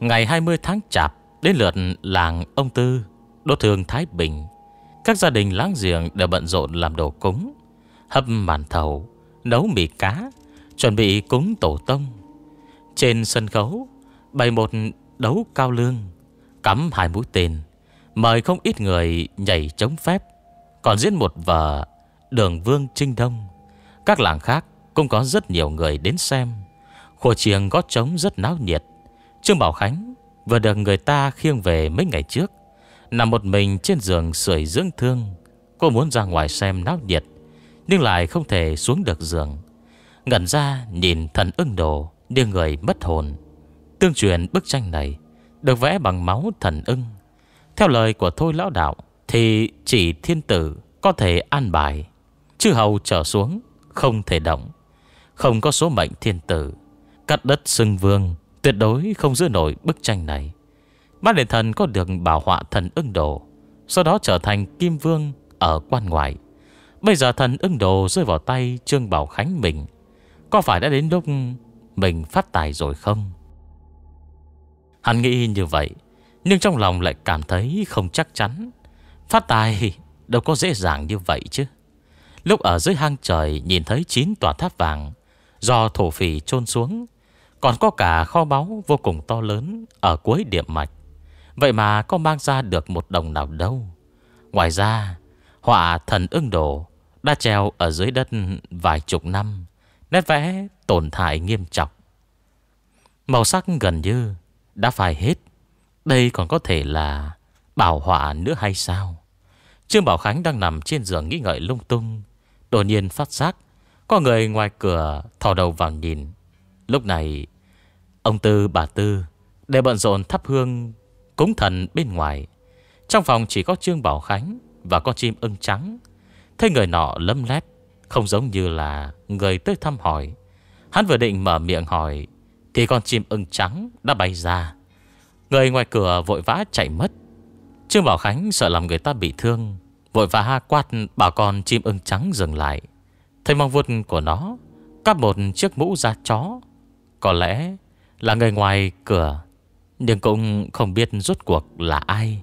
Ngày 20 tháng chạp Đến lượt làng ông Tư đốt thường Thái Bình Các gia đình láng giềng đều bận rộn làm đồ cúng Hấp màn thầu Nấu mì cá Chuẩn bị cúng tổ tông Trên sân khấu Bày một đấu cao lương Cắm hai mũi tên Mời không ít người nhảy chống phép Còn diễn một vở Đường Vương Trinh Đông Các làng khác cũng có rất nhiều người đến xem Khổ chiêng có trống rất náo nhiệt Trương Bảo Khánh vừa được người ta khiêng về mấy ngày trước. Nằm một mình trên giường sưởi dưỡng thương. Cô muốn ra ngoài xem náo nhiệt. Nhưng lại không thể xuống được giường. Ngẩn ra nhìn thần ưng đồ như người mất hồn. Tương truyền bức tranh này được vẽ bằng máu thần ưng. Theo lời của Thôi Lão Đạo thì chỉ thiên tử có thể an bài. Chư hầu trở xuống không thể động. Không có số mệnh thiên tử. Cắt đất xưng vương Tuyệt đối không giữ nổi bức tranh này Bác Liệt Thần có được bảo họa thần ưng đồ Sau đó trở thành kim vương Ở quan ngoại Bây giờ thần ưng đồ rơi vào tay Trương Bảo Khánh mình Có phải đã đến lúc mình phát tài rồi không Hắn nghĩ như vậy Nhưng trong lòng lại cảm thấy không chắc chắn Phát tài đâu có dễ dàng như vậy chứ Lúc ở dưới hang trời Nhìn thấy chín tòa tháp vàng Do thổ phỉ chôn xuống còn có cả kho báu vô cùng to lớn Ở cuối địa mạch Vậy mà có mang ra được một đồng nào đâu Ngoài ra Họa thần ưng đổ Đã treo ở dưới đất vài chục năm Nét vẽ tổn thải nghiêm trọng Màu sắc gần như Đã phai hết Đây còn có thể là Bảo họa nữa hay sao Trương Bảo Khánh đang nằm trên giường nghĩ ngợi lung tung Đột nhiên phát giác Có người ngoài cửa thò đầu vào nhìn Lúc này Ông Tư bà Tư Đều bận rộn thắp hương Cúng thần bên ngoài Trong phòng chỉ có Trương Bảo Khánh Và con chim ưng trắng Thấy người nọ lấm lét Không giống như là người tới thăm hỏi Hắn vừa định mở miệng hỏi Thì con chim ưng trắng đã bay ra Người ngoài cửa vội vã chạy mất Trương Bảo Khánh sợ làm người ta bị thương Vội vã quát bảo con chim ưng trắng dừng lại Thấy mong vuốt của nó Cắp một chiếc mũ da chó có lẽ là người ngoài cửa Nhưng cũng không biết rốt cuộc là ai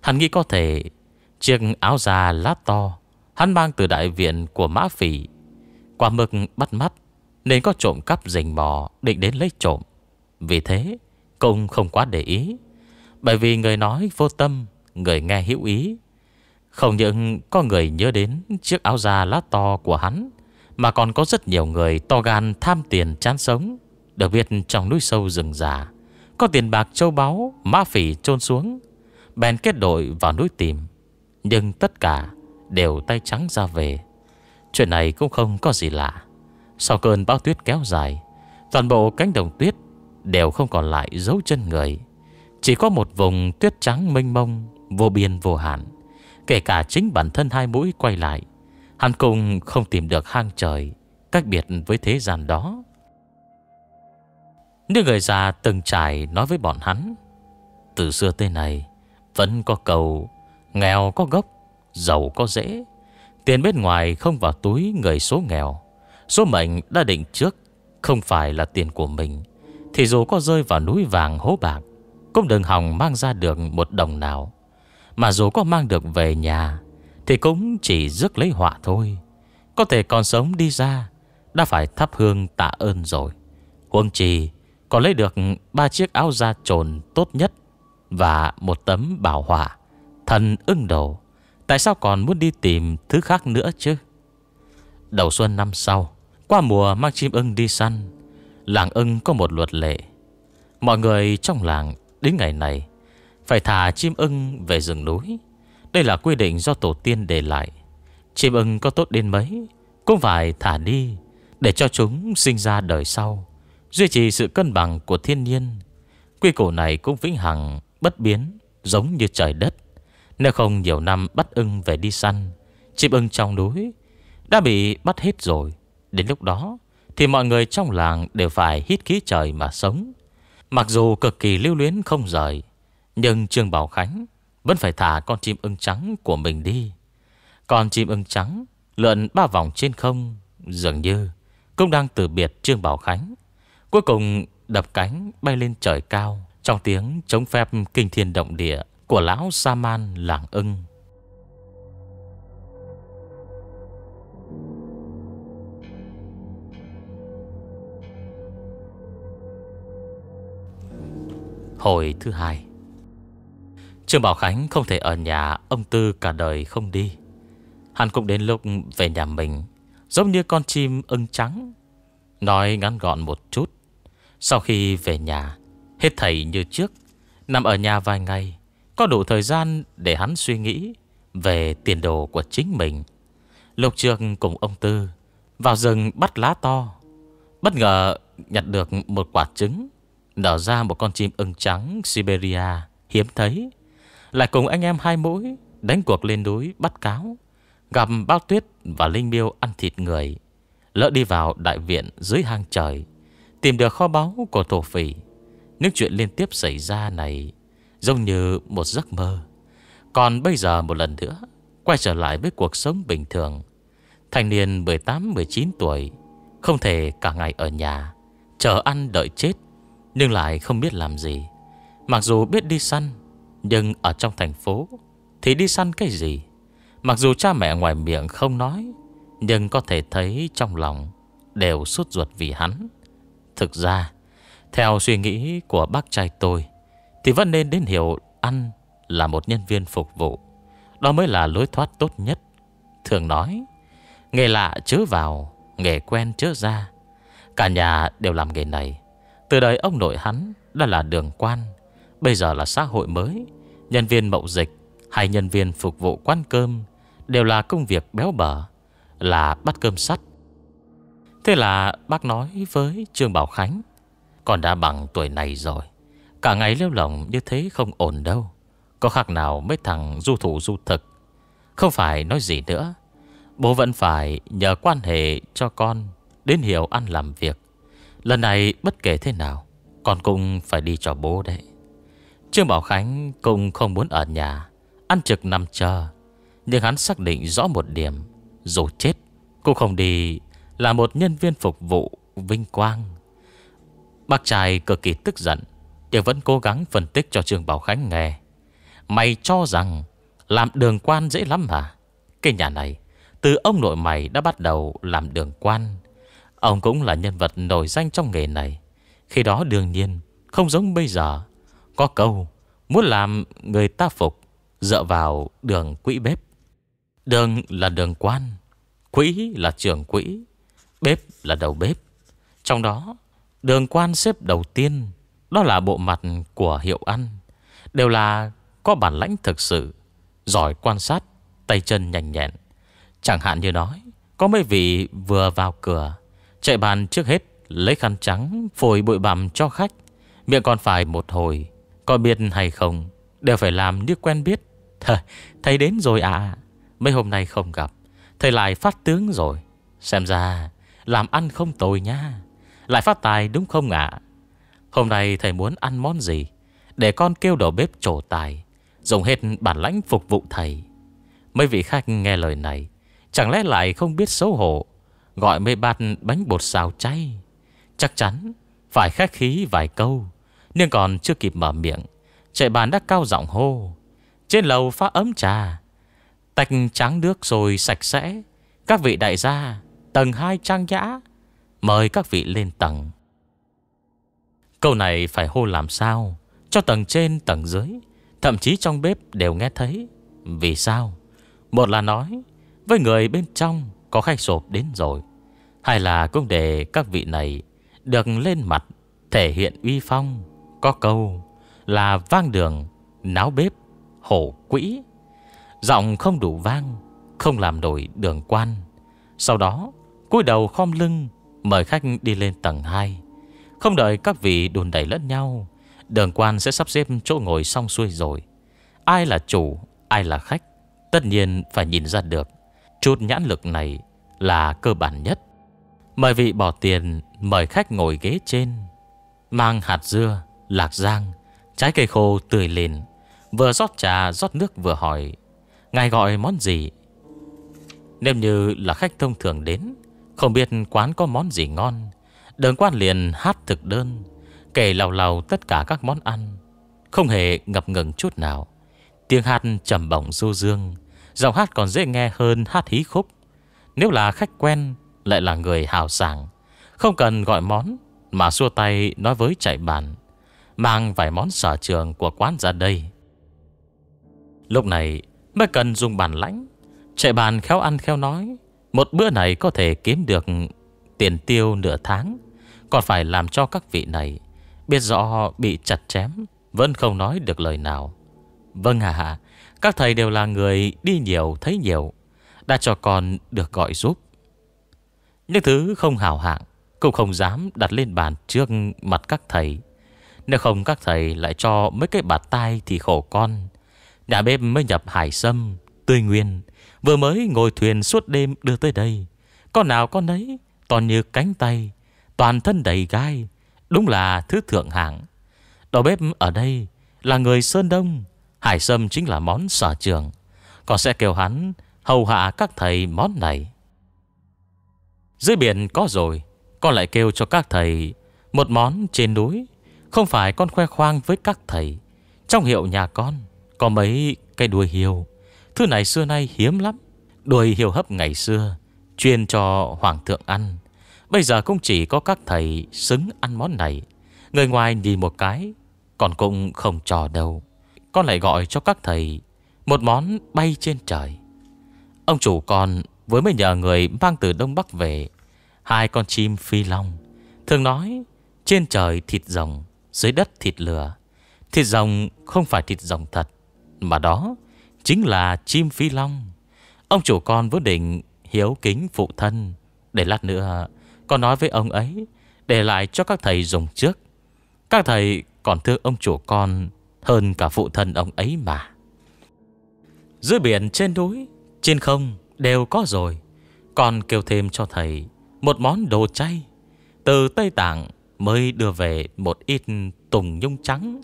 Hắn nghĩ có thể Chiếc áo da lá to Hắn mang từ đại viện của mã phỉ Qua mực bắt mắt Nên có trộm cắp rình mò Định đến lấy trộm Vì thế cũng không quá để ý Bởi vì người nói vô tâm Người nghe hữu ý Không những có người nhớ đến Chiếc áo da lá to của hắn Mà còn có rất nhiều người to gan tham tiền chán sống được biết trong núi sâu rừng già Có tiền bạc châu báu Mã phỉ chôn xuống Bèn kết đội vào núi tìm Nhưng tất cả đều tay trắng ra về Chuyện này cũng không có gì lạ Sau cơn bão tuyết kéo dài Toàn bộ cánh đồng tuyết Đều không còn lại dấu chân người Chỉ có một vùng tuyết trắng mênh mông Vô biên vô hạn Kể cả chính bản thân hai mũi quay lại Hắn cùng không tìm được hang trời Cách biệt với thế gian đó những người già từng trải nói với bọn hắn Từ xưa tới nay Vẫn có cầu Nghèo có gốc Giàu có dễ Tiền bên ngoài không vào túi người số nghèo Số mệnh đã định trước Không phải là tiền của mình Thì dù có rơi vào núi vàng hố bạc Cũng đừng hòng mang ra được một đồng nào Mà dù có mang được về nhà Thì cũng chỉ rước lấy họa thôi Có thể còn sống đi ra Đã phải thắp hương tạ ơn rồi Quân trì còn lấy được ba chiếc áo da trồn tốt nhất Và một tấm bảo hỏa Thần ưng đầu Tại sao còn muốn đi tìm thứ khác nữa chứ Đầu xuân năm sau Qua mùa mang chim ưng đi săn Làng ưng có một luật lệ Mọi người trong làng Đến ngày này Phải thả chim ưng về rừng núi Đây là quy định do tổ tiên để lại Chim ưng có tốt đến mấy Cũng phải thả đi Để cho chúng sinh ra đời sau Duy trì sự cân bằng của thiên nhiên Quy củ này cũng vĩnh hằng Bất biến giống như trời đất Nếu không nhiều năm bắt ưng về đi săn Chim ưng trong núi Đã bị bắt hết rồi Đến lúc đó Thì mọi người trong làng đều phải hít khí trời mà sống Mặc dù cực kỳ lưu luyến không rời Nhưng Trương Bảo Khánh Vẫn phải thả con chim ưng trắng của mình đi Con chim ưng trắng Lượn ba vòng trên không Dường như Cũng đang từ biệt Trương Bảo Khánh Cuối cùng đập cánh bay lên trời cao Trong tiếng chống phép kinh thiên động địa Của lão sa man làng ưng Hồi thứ hai Trương Bảo Khánh không thể ở nhà Ông Tư cả đời không đi Hắn cũng đến lúc về nhà mình Giống như con chim ưng trắng Nói ngắn gọn một chút sau khi về nhà Hết thầy như trước Nằm ở nhà vài ngày Có đủ thời gian để hắn suy nghĩ Về tiền đồ của chính mình Lục trường cùng ông Tư Vào rừng bắt lá to Bất ngờ nhặt được một quả trứng Nở ra một con chim ưng trắng Siberia Hiếm thấy Lại cùng anh em hai mũi Đánh cuộc lên núi bắt cáo Gặp bao tuyết và linh miêu ăn thịt người Lỡ đi vào đại viện dưới hang trời Tìm được kho báu của thổ phỉ Những chuyện liên tiếp xảy ra này Giống như một giấc mơ Còn bây giờ một lần nữa Quay trở lại với cuộc sống bình thường Thanh niên 18-19 tuổi Không thể cả ngày ở nhà Chờ ăn đợi chết Nhưng lại không biết làm gì Mặc dù biết đi săn Nhưng ở trong thành phố Thì đi săn cái gì Mặc dù cha mẹ ngoài miệng không nói Nhưng có thể thấy trong lòng Đều suốt ruột vì hắn Thực ra Theo suy nghĩ của bác trai tôi Thì vẫn nên đến hiểu ăn Là một nhân viên phục vụ Đó mới là lối thoát tốt nhất Thường nói Nghề lạ chớ vào Nghề quen chớ ra Cả nhà đều làm nghề này Từ đời ông nội hắn đã là đường quan Bây giờ là xã hội mới Nhân viên mậu dịch hay nhân viên phục vụ quán cơm Đều là công việc béo bở Là bắt cơm sắt Thế là bác nói với Trương Bảo Khánh con đã bằng tuổi này rồi Cả ngày lêu lỏng như thế không ổn đâu Có khác nào mấy thằng du thủ du thực Không phải nói gì nữa Bố vẫn phải nhờ quan hệ cho con Đến hiểu ăn làm việc Lần này bất kể thế nào Con cũng phải đi cho bố đấy Trương Bảo Khánh cũng không muốn ở nhà Ăn trực nằm chờ Nhưng hắn xác định rõ một điểm Dù chết Cũng không đi là một nhân viên phục vụ vinh quang Bác trai cực kỳ tức giận Nhưng vẫn cố gắng phân tích cho Trương Bảo Khánh nghe Mày cho rằng Làm đường quan dễ lắm hả Cái nhà này Từ ông nội mày đã bắt đầu làm đường quan Ông cũng là nhân vật nổi danh trong nghề này Khi đó đương nhiên Không giống bây giờ Có câu Muốn làm người ta phục Dựa vào đường quỹ bếp Đường là đường quan Quỹ là trưởng quỹ Bếp là đầu bếp. Trong đó, đường quan xếp đầu tiên đó là bộ mặt của hiệu ăn. Đều là có bản lãnh thực sự, giỏi quan sát, tay chân nhanh nhẹn. Chẳng hạn như nói, có mấy vị vừa vào cửa, chạy bàn trước hết lấy khăn trắng phổi bụi bặm cho khách. Miệng còn phải một hồi, có biết hay không, đều phải làm như quen biết. Thầy, thầy đến rồi à, mấy hôm nay không gặp, thầy lại phát tướng rồi. Xem ra làm ăn không tồi nha Lại phát tài đúng không ạ Hôm nay thầy muốn ăn món gì Để con kêu đầu bếp trổ tài Dùng hết bản lãnh phục vụ thầy Mấy vị khách nghe lời này Chẳng lẽ lại không biết xấu hổ Gọi mê bát bánh bột xào chay Chắc chắn Phải khách khí vài câu Nhưng còn chưa kịp mở miệng Chạy bàn đã cao giọng hô Trên lầu pha ấm trà Tạch tráng nước rồi sạch sẽ Các vị đại gia tầng 2 trang nhã Mời các vị lên tầng Câu này phải hô làm sao Cho tầng trên tầng dưới Thậm chí trong bếp đều nghe thấy Vì sao Một là nói Với người bên trong có khách sộp đến rồi Hay là cũng để các vị này Được lên mặt Thể hiện uy phong Có câu là vang đường Náo bếp Hổ quỹ Giọng không đủ vang Không làm nổi đường quan Sau đó cúi đầu khom lưng Mời khách đi lên tầng 2 Không đợi các vị đùn đẩy lẫn nhau Đường quan sẽ sắp xếp chỗ ngồi xong xuôi rồi Ai là chủ Ai là khách Tất nhiên phải nhìn ra được Chút nhãn lực này là cơ bản nhất Mời vị bỏ tiền Mời khách ngồi ghế trên Mang hạt dưa, lạc giang Trái cây khô tươi lên Vừa rót trà rót nước vừa hỏi Ngài gọi món gì Nếu như là khách thông thường đến không biết quán có món gì ngon Đường quan liền hát thực đơn Kể lào lào tất cả các món ăn Không hề ngập ngừng chút nào Tiếng hát trầm bổng du dương Giọng hát còn dễ nghe hơn hát hí khúc Nếu là khách quen Lại là người hào sảng Không cần gọi món Mà xua tay nói với chạy bàn Mang vài món sở trường của quán ra đây Lúc này mới cần dùng bàn lãnh Chạy bàn khéo ăn khéo nói một bữa này có thể kiếm được tiền tiêu nửa tháng Còn phải làm cho các vị này Biết rõ bị chặt chém Vẫn không nói được lời nào Vâng hả à, Các thầy đều là người đi nhiều thấy nhiều Đã cho con được gọi giúp Những thứ không hào hạng Cũng không dám đặt lên bàn trước mặt các thầy Nếu không các thầy lại cho mấy cái bạt tay thì khổ con Nhà bếp mới nhập hải sâm Tươi nguyên Vừa mới ngồi thuyền suốt đêm đưa tới đây Con nào con đấy Toàn như cánh tay Toàn thân đầy gai Đúng là thứ thượng hạng Đầu bếp ở đây là người Sơn Đông Hải sâm chính là món sở trường Còn sẽ kêu hắn hầu hạ các thầy món này Dưới biển có rồi Con lại kêu cho các thầy Một món trên núi Không phải con khoe khoang với các thầy Trong hiệu nhà con Có mấy cây đuôi hiêu Thứ này xưa nay hiếm lắm Đuôi hiểu hấp ngày xưa Chuyên cho hoàng thượng ăn Bây giờ cũng chỉ có các thầy xứng ăn món này Người ngoài nhìn một cái Còn cũng không trò đâu Con lại gọi cho các thầy Một món bay trên trời Ông chủ con với mới nhờ người mang từ Đông Bắc về Hai con chim phi long Thường nói Trên trời thịt rồng Dưới đất thịt lửa Thịt rồng không phải thịt rồng thật Mà đó Chính là chim phi long Ông chủ con vốn định hiếu kính phụ thân Để lát nữa Con nói với ông ấy Để lại cho các thầy dùng trước Các thầy còn thương ông chủ con Hơn cả phụ thân ông ấy mà Dưới biển trên núi Trên không đều có rồi Còn kêu thêm cho thầy Một món đồ chay Từ Tây Tạng mới đưa về Một ít tùng nhung trắng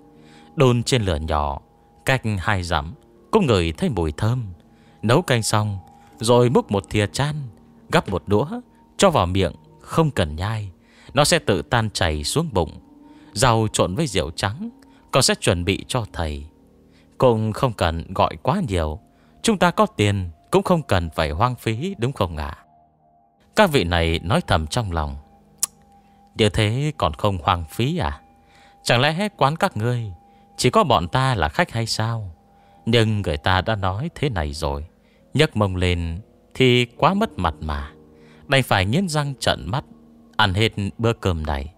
Đôn trên lửa nhỏ Cách hai dặm Cô ngửi thấy mùi thơm Nấu canh xong Rồi múc một thìa chan Gắp một đũa Cho vào miệng Không cần nhai Nó sẽ tự tan chảy xuống bụng Rau trộn với rượu trắng Con sẽ chuẩn bị cho thầy Cũng không cần gọi quá nhiều Chúng ta có tiền Cũng không cần phải hoang phí đúng không ạ Các vị này nói thầm trong lòng Như thế còn không hoang phí à Chẳng lẽ hết quán các ngươi Chỉ có bọn ta là khách hay sao nhưng người ta đã nói thế này rồi nhấc mông lên Thì quá mất mặt mà Đành phải nghiến răng trận mắt Ăn hết bữa cơm này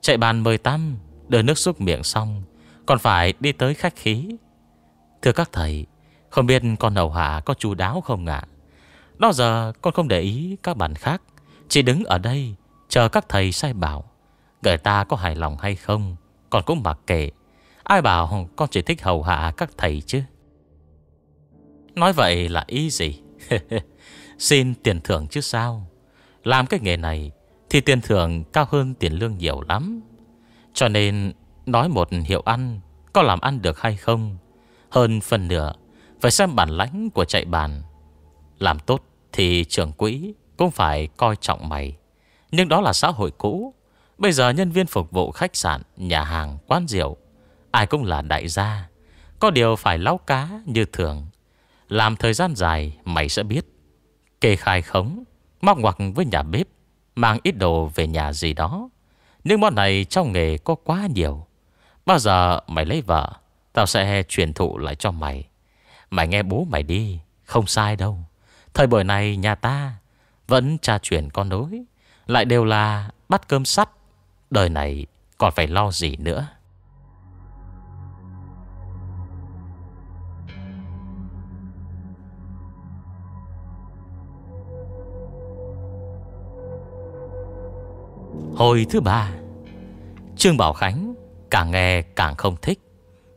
Chạy bàn mời tăm Đưa nước xúc miệng xong Còn phải đi tới khách khí Thưa các thầy Không biết con đầu hạ có chú đáo không ạ Đó giờ con không để ý các bạn khác Chỉ đứng ở đây Chờ các thầy sai bảo Người ta có hài lòng hay không Con cũng mặc kệ Ai bảo con chỉ thích hầu hạ các thầy chứ Nói vậy là ý gì Xin tiền thưởng chứ sao Làm cái nghề này Thì tiền thưởng cao hơn tiền lương nhiều lắm Cho nên Nói một hiệu ăn Có làm ăn được hay không Hơn phần nửa Phải xem bản lãnh của chạy bàn Làm tốt thì trưởng quỹ Cũng phải coi trọng mày Nhưng đó là xã hội cũ Bây giờ nhân viên phục vụ khách sạn Nhà hàng, quán rượu Ai cũng là đại gia Có điều phải lau cá như thường Làm thời gian dài mày sẽ biết Kê khai khống Móc ngoặc với nhà bếp Mang ít đồ về nhà gì đó Nhưng món này trong nghề có quá nhiều Bao giờ mày lấy vợ Tao sẽ truyền thụ lại cho mày Mày nghe bố mày đi Không sai đâu Thời buổi này nhà ta Vẫn cha truyền con nối Lại đều là bắt cơm sắt Đời này còn phải lo gì nữa Hồi thứ ba Trương Bảo Khánh càng nghe càng không thích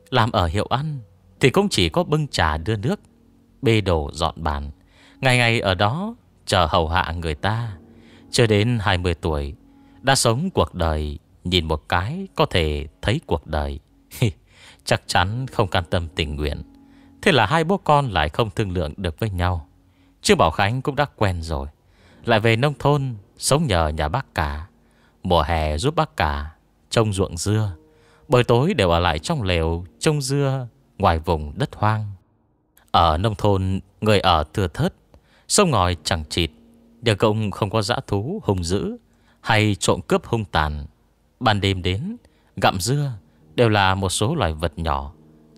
Làm ở hiệu ăn Thì cũng chỉ có bưng trà đưa nước Bê đồ dọn bàn Ngày ngày ở đó chờ hầu hạ người ta Chưa đến 20 tuổi Đã sống cuộc đời Nhìn một cái có thể thấy cuộc đời Chắc chắn không can tâm tình nguyện Thế là hai bố con lại không thương lượng được với nhau Chứ Bảo Khánh cũng đã quen rồi Lại về nông thôn Sống nhờ nhà bác cả Mùa hè giúp bác cả Trông ruộng dưa Buổi tối đều ở lại trong lều Trông dưa ngoài vùng đất hoang Ở nông thôn Người ở thừa thớt Sông ngòi chẳng chịt Nhà công không có dã thú hung dữ Hay trộm cướp hung tàn Ban đêm đến Gặm dưa Đều là một số loài vật nhỏ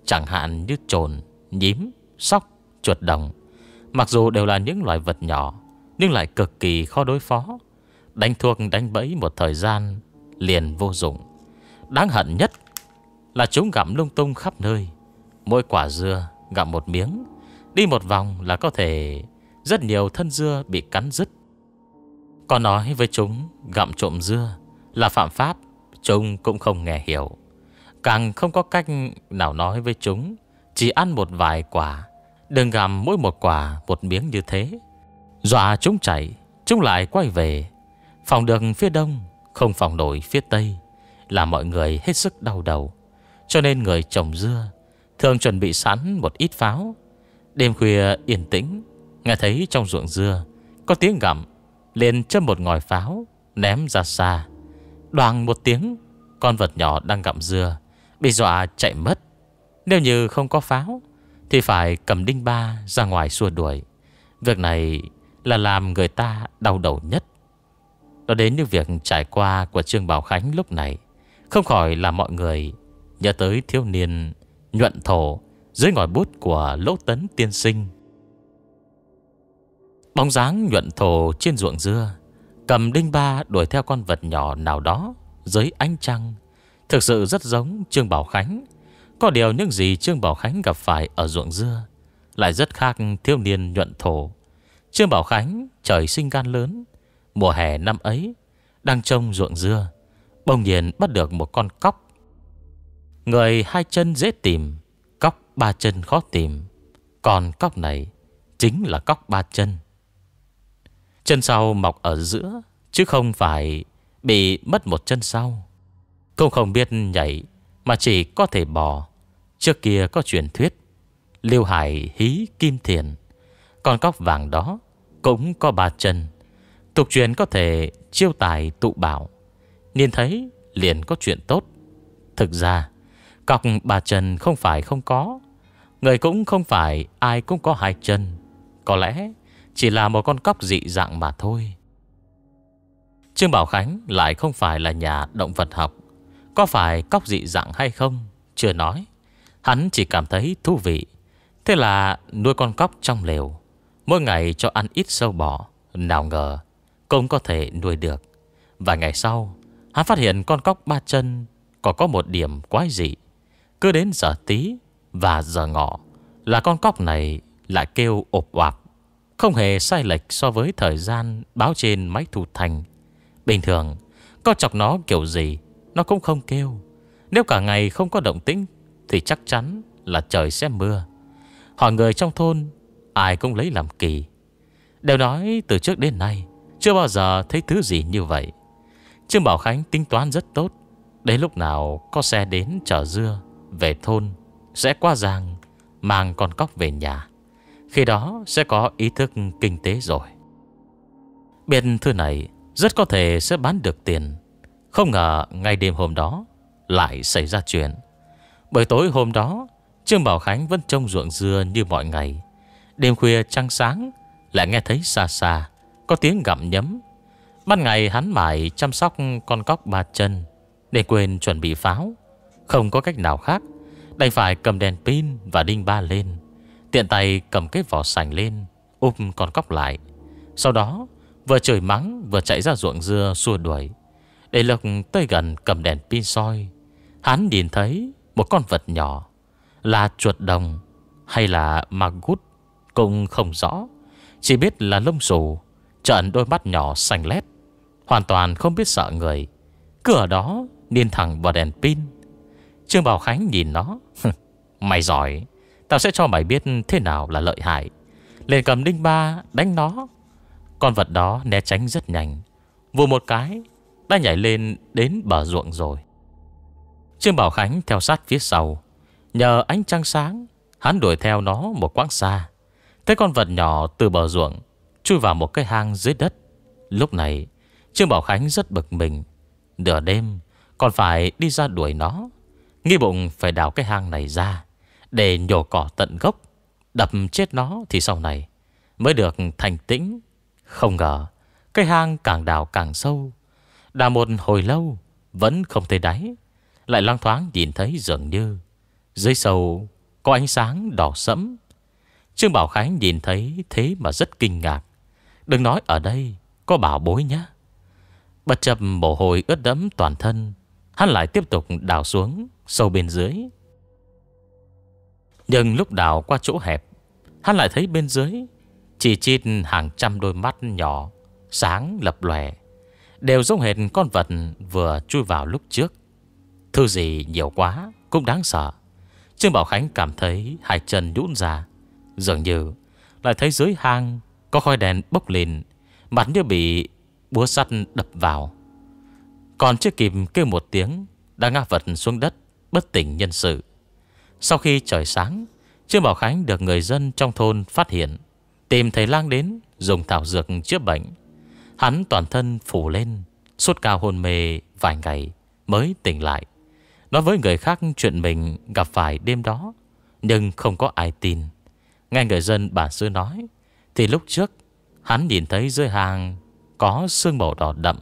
Chẳng hạn như trồn, nhím, sóc, chuột đồng Mặc dù đều là những loài vật nhỏ Nhưng lại cực kỳ khó đối phó Đánh thuốc đánh bẫy một thời gian Liền vô dụng Đáng hận nhất là chúng gặm lung tung khắp nơi Mỗi quả dưa gặm một miếng Đi một vòng là có thể Rất nhiều thân dưa bị cắn rứt Còn nói với chúng Gặm trộm dưa Là phạm pháp Chúng cũng không nghe hiểu Càng không có cách nào nói với chúng Chỉ ăn một vài quả Đừng gặm mỗi một quả một miếng như thế Dọa chúng chạy Chúng lại quay về Phòng được phía đông Không phòng nổi phía tây Là mọi người hết sức đau đầu Cho nên người trồng dưa Thường chuẩn bị sẵn một ít pháo Đêm khuya yên tĩnh Nghe thấy trong ruộng dưa Có tiếng gặm lên châm một ngòi pháo Ném ra xa Đoàn một tiếng Con vật nhỏ đang gặm dưa Bị dọa chạy mất Nếu như không có pháo Thì phải cầm đinh ba ra ngoài xua đuổi Việc này là làm người ta đau đầu nhất đó đến những việc trải qua của Trương Bảo Khánh lúc này Không khỏi là mọi người Nhớ tới thiếu niên Nhuận thổ Dưới ngòi bút của lỗ tấn tiên sinh Bóng dáng nhuận thổ trên ruộng dưa Cầm đinh ba đuổi theo con vật nhỏ nào đó Dưới ánh trăng Thực sự rất giống Trương Bảo Khánh Có điều những gì Trương Bảo Khánh gặp phải ở ruộng dưa Lại rất khác thiếu niên nhuận thổ Trương Bảo Khánh trời sinh gan lớn Mùa hè năm ấy Đang trông ruộng dưa Bông nhiên bắt được một con cóc Người hai chân dễ tìm Cóc ba chân khó tìm Còn cóc này Chính là cóc ba chân Chân sau mọc ở giữa Chứ không phải Bị mất một chân sau Không không biết nhảy Mà chỉ có thể bò Trước kia có truyền thuyết Liêu Hải hí kim thiền Con cóc vàng đó Cũng có ba chân Tục truyền có thể chiêu tài tụ bảo Nhìn thấy liền có chuyện tốt Thực ra Cọc bà Trần không phải không có Người cũng không phải ai cũng có hai chân Có lẽ Chỉ là một con cóc dị dạng mà thôi Trương Bảo Khánh lại không phải là nhà động vật học Có phải cóc dị dạng hay không Chưa nói Hắn chỉ cảm thấy thú vị Thế là nuôi con cóc trong lều Mỗi ngày cho ăn ít sâu bò Nào ngờ cũng có thể nuôi được. Vài ngày sau, hắn phát hiện con cóc ba chân còn có một điểm quái dị. Cứ đến giờ tí và giờ ngọ là con cóc này lại kêu ộp oạp. Không hề sai lệch so với thời gian báo trên máy thu thành. Bình thường, có chọc nó kiểu gì, nó cũng không kêu. Nếu cả ngày không có động tĩnh, thì chắc chắn là trời sẽ mưa. Hỏi người trong thôn, ai cũng lấy làm kỳ. Đều nói từ trước đến nay, chưa bao giờ thấy thứ gì như vậy Trương Bảo Khánh tính toán rất tốt Đến lúc nào có xe đến chở dưa Về thôn Sẽ qua giang Mang con cóc về nhà Khi đó sẽ có ý thức kinh tế rồi Biệt thư này Rất có thể sẽ bán được tiền Không ngờ ngay đêm hôm đó Lại xảy ra chuyện Bởi tối hôm đó Trương Bảo Khánh vẫn trông ruộng dưa như mọi ngày Đêm khuya trăng sáng Lại nghe thấy xa xa có tiếng gặm nhấm Ban ngày hắn mải chăm sóc con cóc ba chân Để quên chuẩn bị pháo Không có cách nào khác Đành phải cầm đèn pin và đinh ba lên Tiện tay cầm cái vỏ sành lên Úp con cóc lại Sau đó vừa trời mắng Vừa chạy ra ruộng dưa xua đuổi Để lực tới gần cầm đèn pin soi Hắn nhìn thấy một con vật nhỏ Là chuột đồng Hay là ma Cũng không rõ Chỉ biết là lông sù trợn đôi mắt nhỏ xanh lét, hoàn toàn không biết sợ người. Cửa đó niên thẳng vào đèn pin. Trương Bảo Khánh nhìn nó. mày giỏi, tao sẽ cho mày biết thế nào là lợi hại. Lên cầm đinh ba đánh nó. Con vật đó né tránh rất nhanh. Vừa một cái, đã nhảy lên đến bờ ruộng rồi. Trương Bảo Khánh theo sát phía sau. Nhờ ánh trăng sáng, hắn đuổi theo nó một quãng xa. Thế con vật nhỏ từ bờ ruộng Chui vào một cái hang dưới đất Lúc này Trương Bảo Khánh rất bực mình Nửa đêm Còn phải đi ra đuổi nó Nghi bụng phải đào cái hang này ra Để nhổ cỏ tận gốc Đập chết nó thì sau này Mới được thành tĩnh Không ngờ Cái hang càng đào càng sâu Đào một hồi lâu Vẫn không thấy đáy Lại lang thoáng nhìn thấy dường như Dưới sâu có ánh sáng đỏ sẫm Trương Bảo Khánh nhìn thấy thế mà rất kinh ngạc Đừng nói ở đây có bảo bối nhá. Bất chấp mồ hôi ướt đẫm toàn thân, hắn lại tiếp tục đào xuống sâu bên dưới. Nhưng lúc đào qua chỗ hẹp, hắn lại thấy bên dưới chỉ chít hàng trăm đôi mắt nhỏ, sáng lập lòe, đều giống hệt con vật vừa chui vào lúc trước. Thứ gì nhiều quá cũng đáng sợ. Trương Bảo Khánh cảm thấy hai chân nhũn ra, dường như lại thấy dưới hang có khói đèn bốc lên Mặt như bị búa sắt đập vào Còn chưa kịp kêu một tiếng Đã ngã vật xuống đất Bất tỉnh nhân sự Sau khi trời sáng Trương Bảo Khánh được người dân trong thôn phát hiện Tìm thầy lang đến Dùng thảo dược chữa bệnh Hắn toàn thân phủ lên Suốt cao hôn mê vài ngày Mới tỉnh lại Nói với người khác chuyện mình gặp phải đêm đó Nhưng không có ai tin Nghe người dân bản sư nói thì lúc trước Hắn nhìn thấy dưới hàng Có sương màu đỏ đậm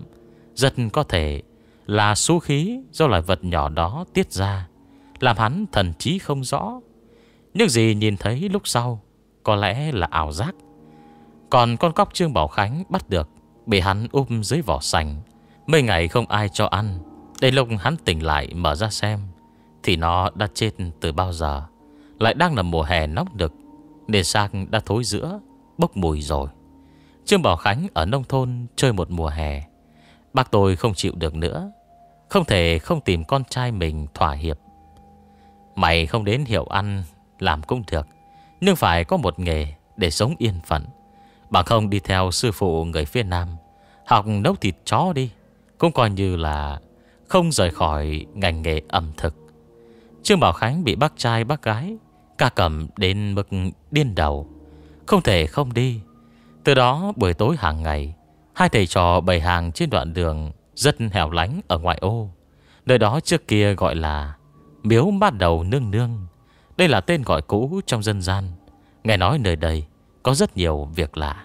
Rất có thể là số khí Do loài vật nhỏ đó tiết ra Làm hắn thần trí không rõ Nhưng gì nhìn thấy lúc sau Có lẽ là ảo giác Còn con cóc Trương Bảo Khánh bắt được Bị hắn úp dưới vỏ sành Mấy ngày không ai cho ăn Đến lúc hắn tỉnh lại mở ra xem Thì nó đã chết từ bao giờ Lại đang là mùa hè nóng đực nền sang đã thối giữa bốc mùi rồi. Trương Bảo Khánh ở nông thôn chơi một mùa hè. Bác tôi không chịu được nữa. Không thể không tìm con trai mình thỏa hiệp. Mày không đến hiệu ăn, làm cũng được. Nhưng phải có một nghề để sống yên phận. Bà không đi theo sư phụ người phía Nam. Học nấu thịt chó đi. Cũng coi như là không rời khỏi ngành nghề ẩm thực. Trương Bảo Khánh bị bác trai bác gái ca cầm đến mức điên đầu. Không thể không đi Từ đó buổi tối hàng ngày Hai thầy trò bày hàng trên đoạn đường Rất hẻo lánh ở ngoại ô Nơi đó trước kia gọi là Miếu bắt đầu nương nương Đây là tên gọi cũ trong dân gian Nghe nói nơi đây Có rất nhiều việc lạ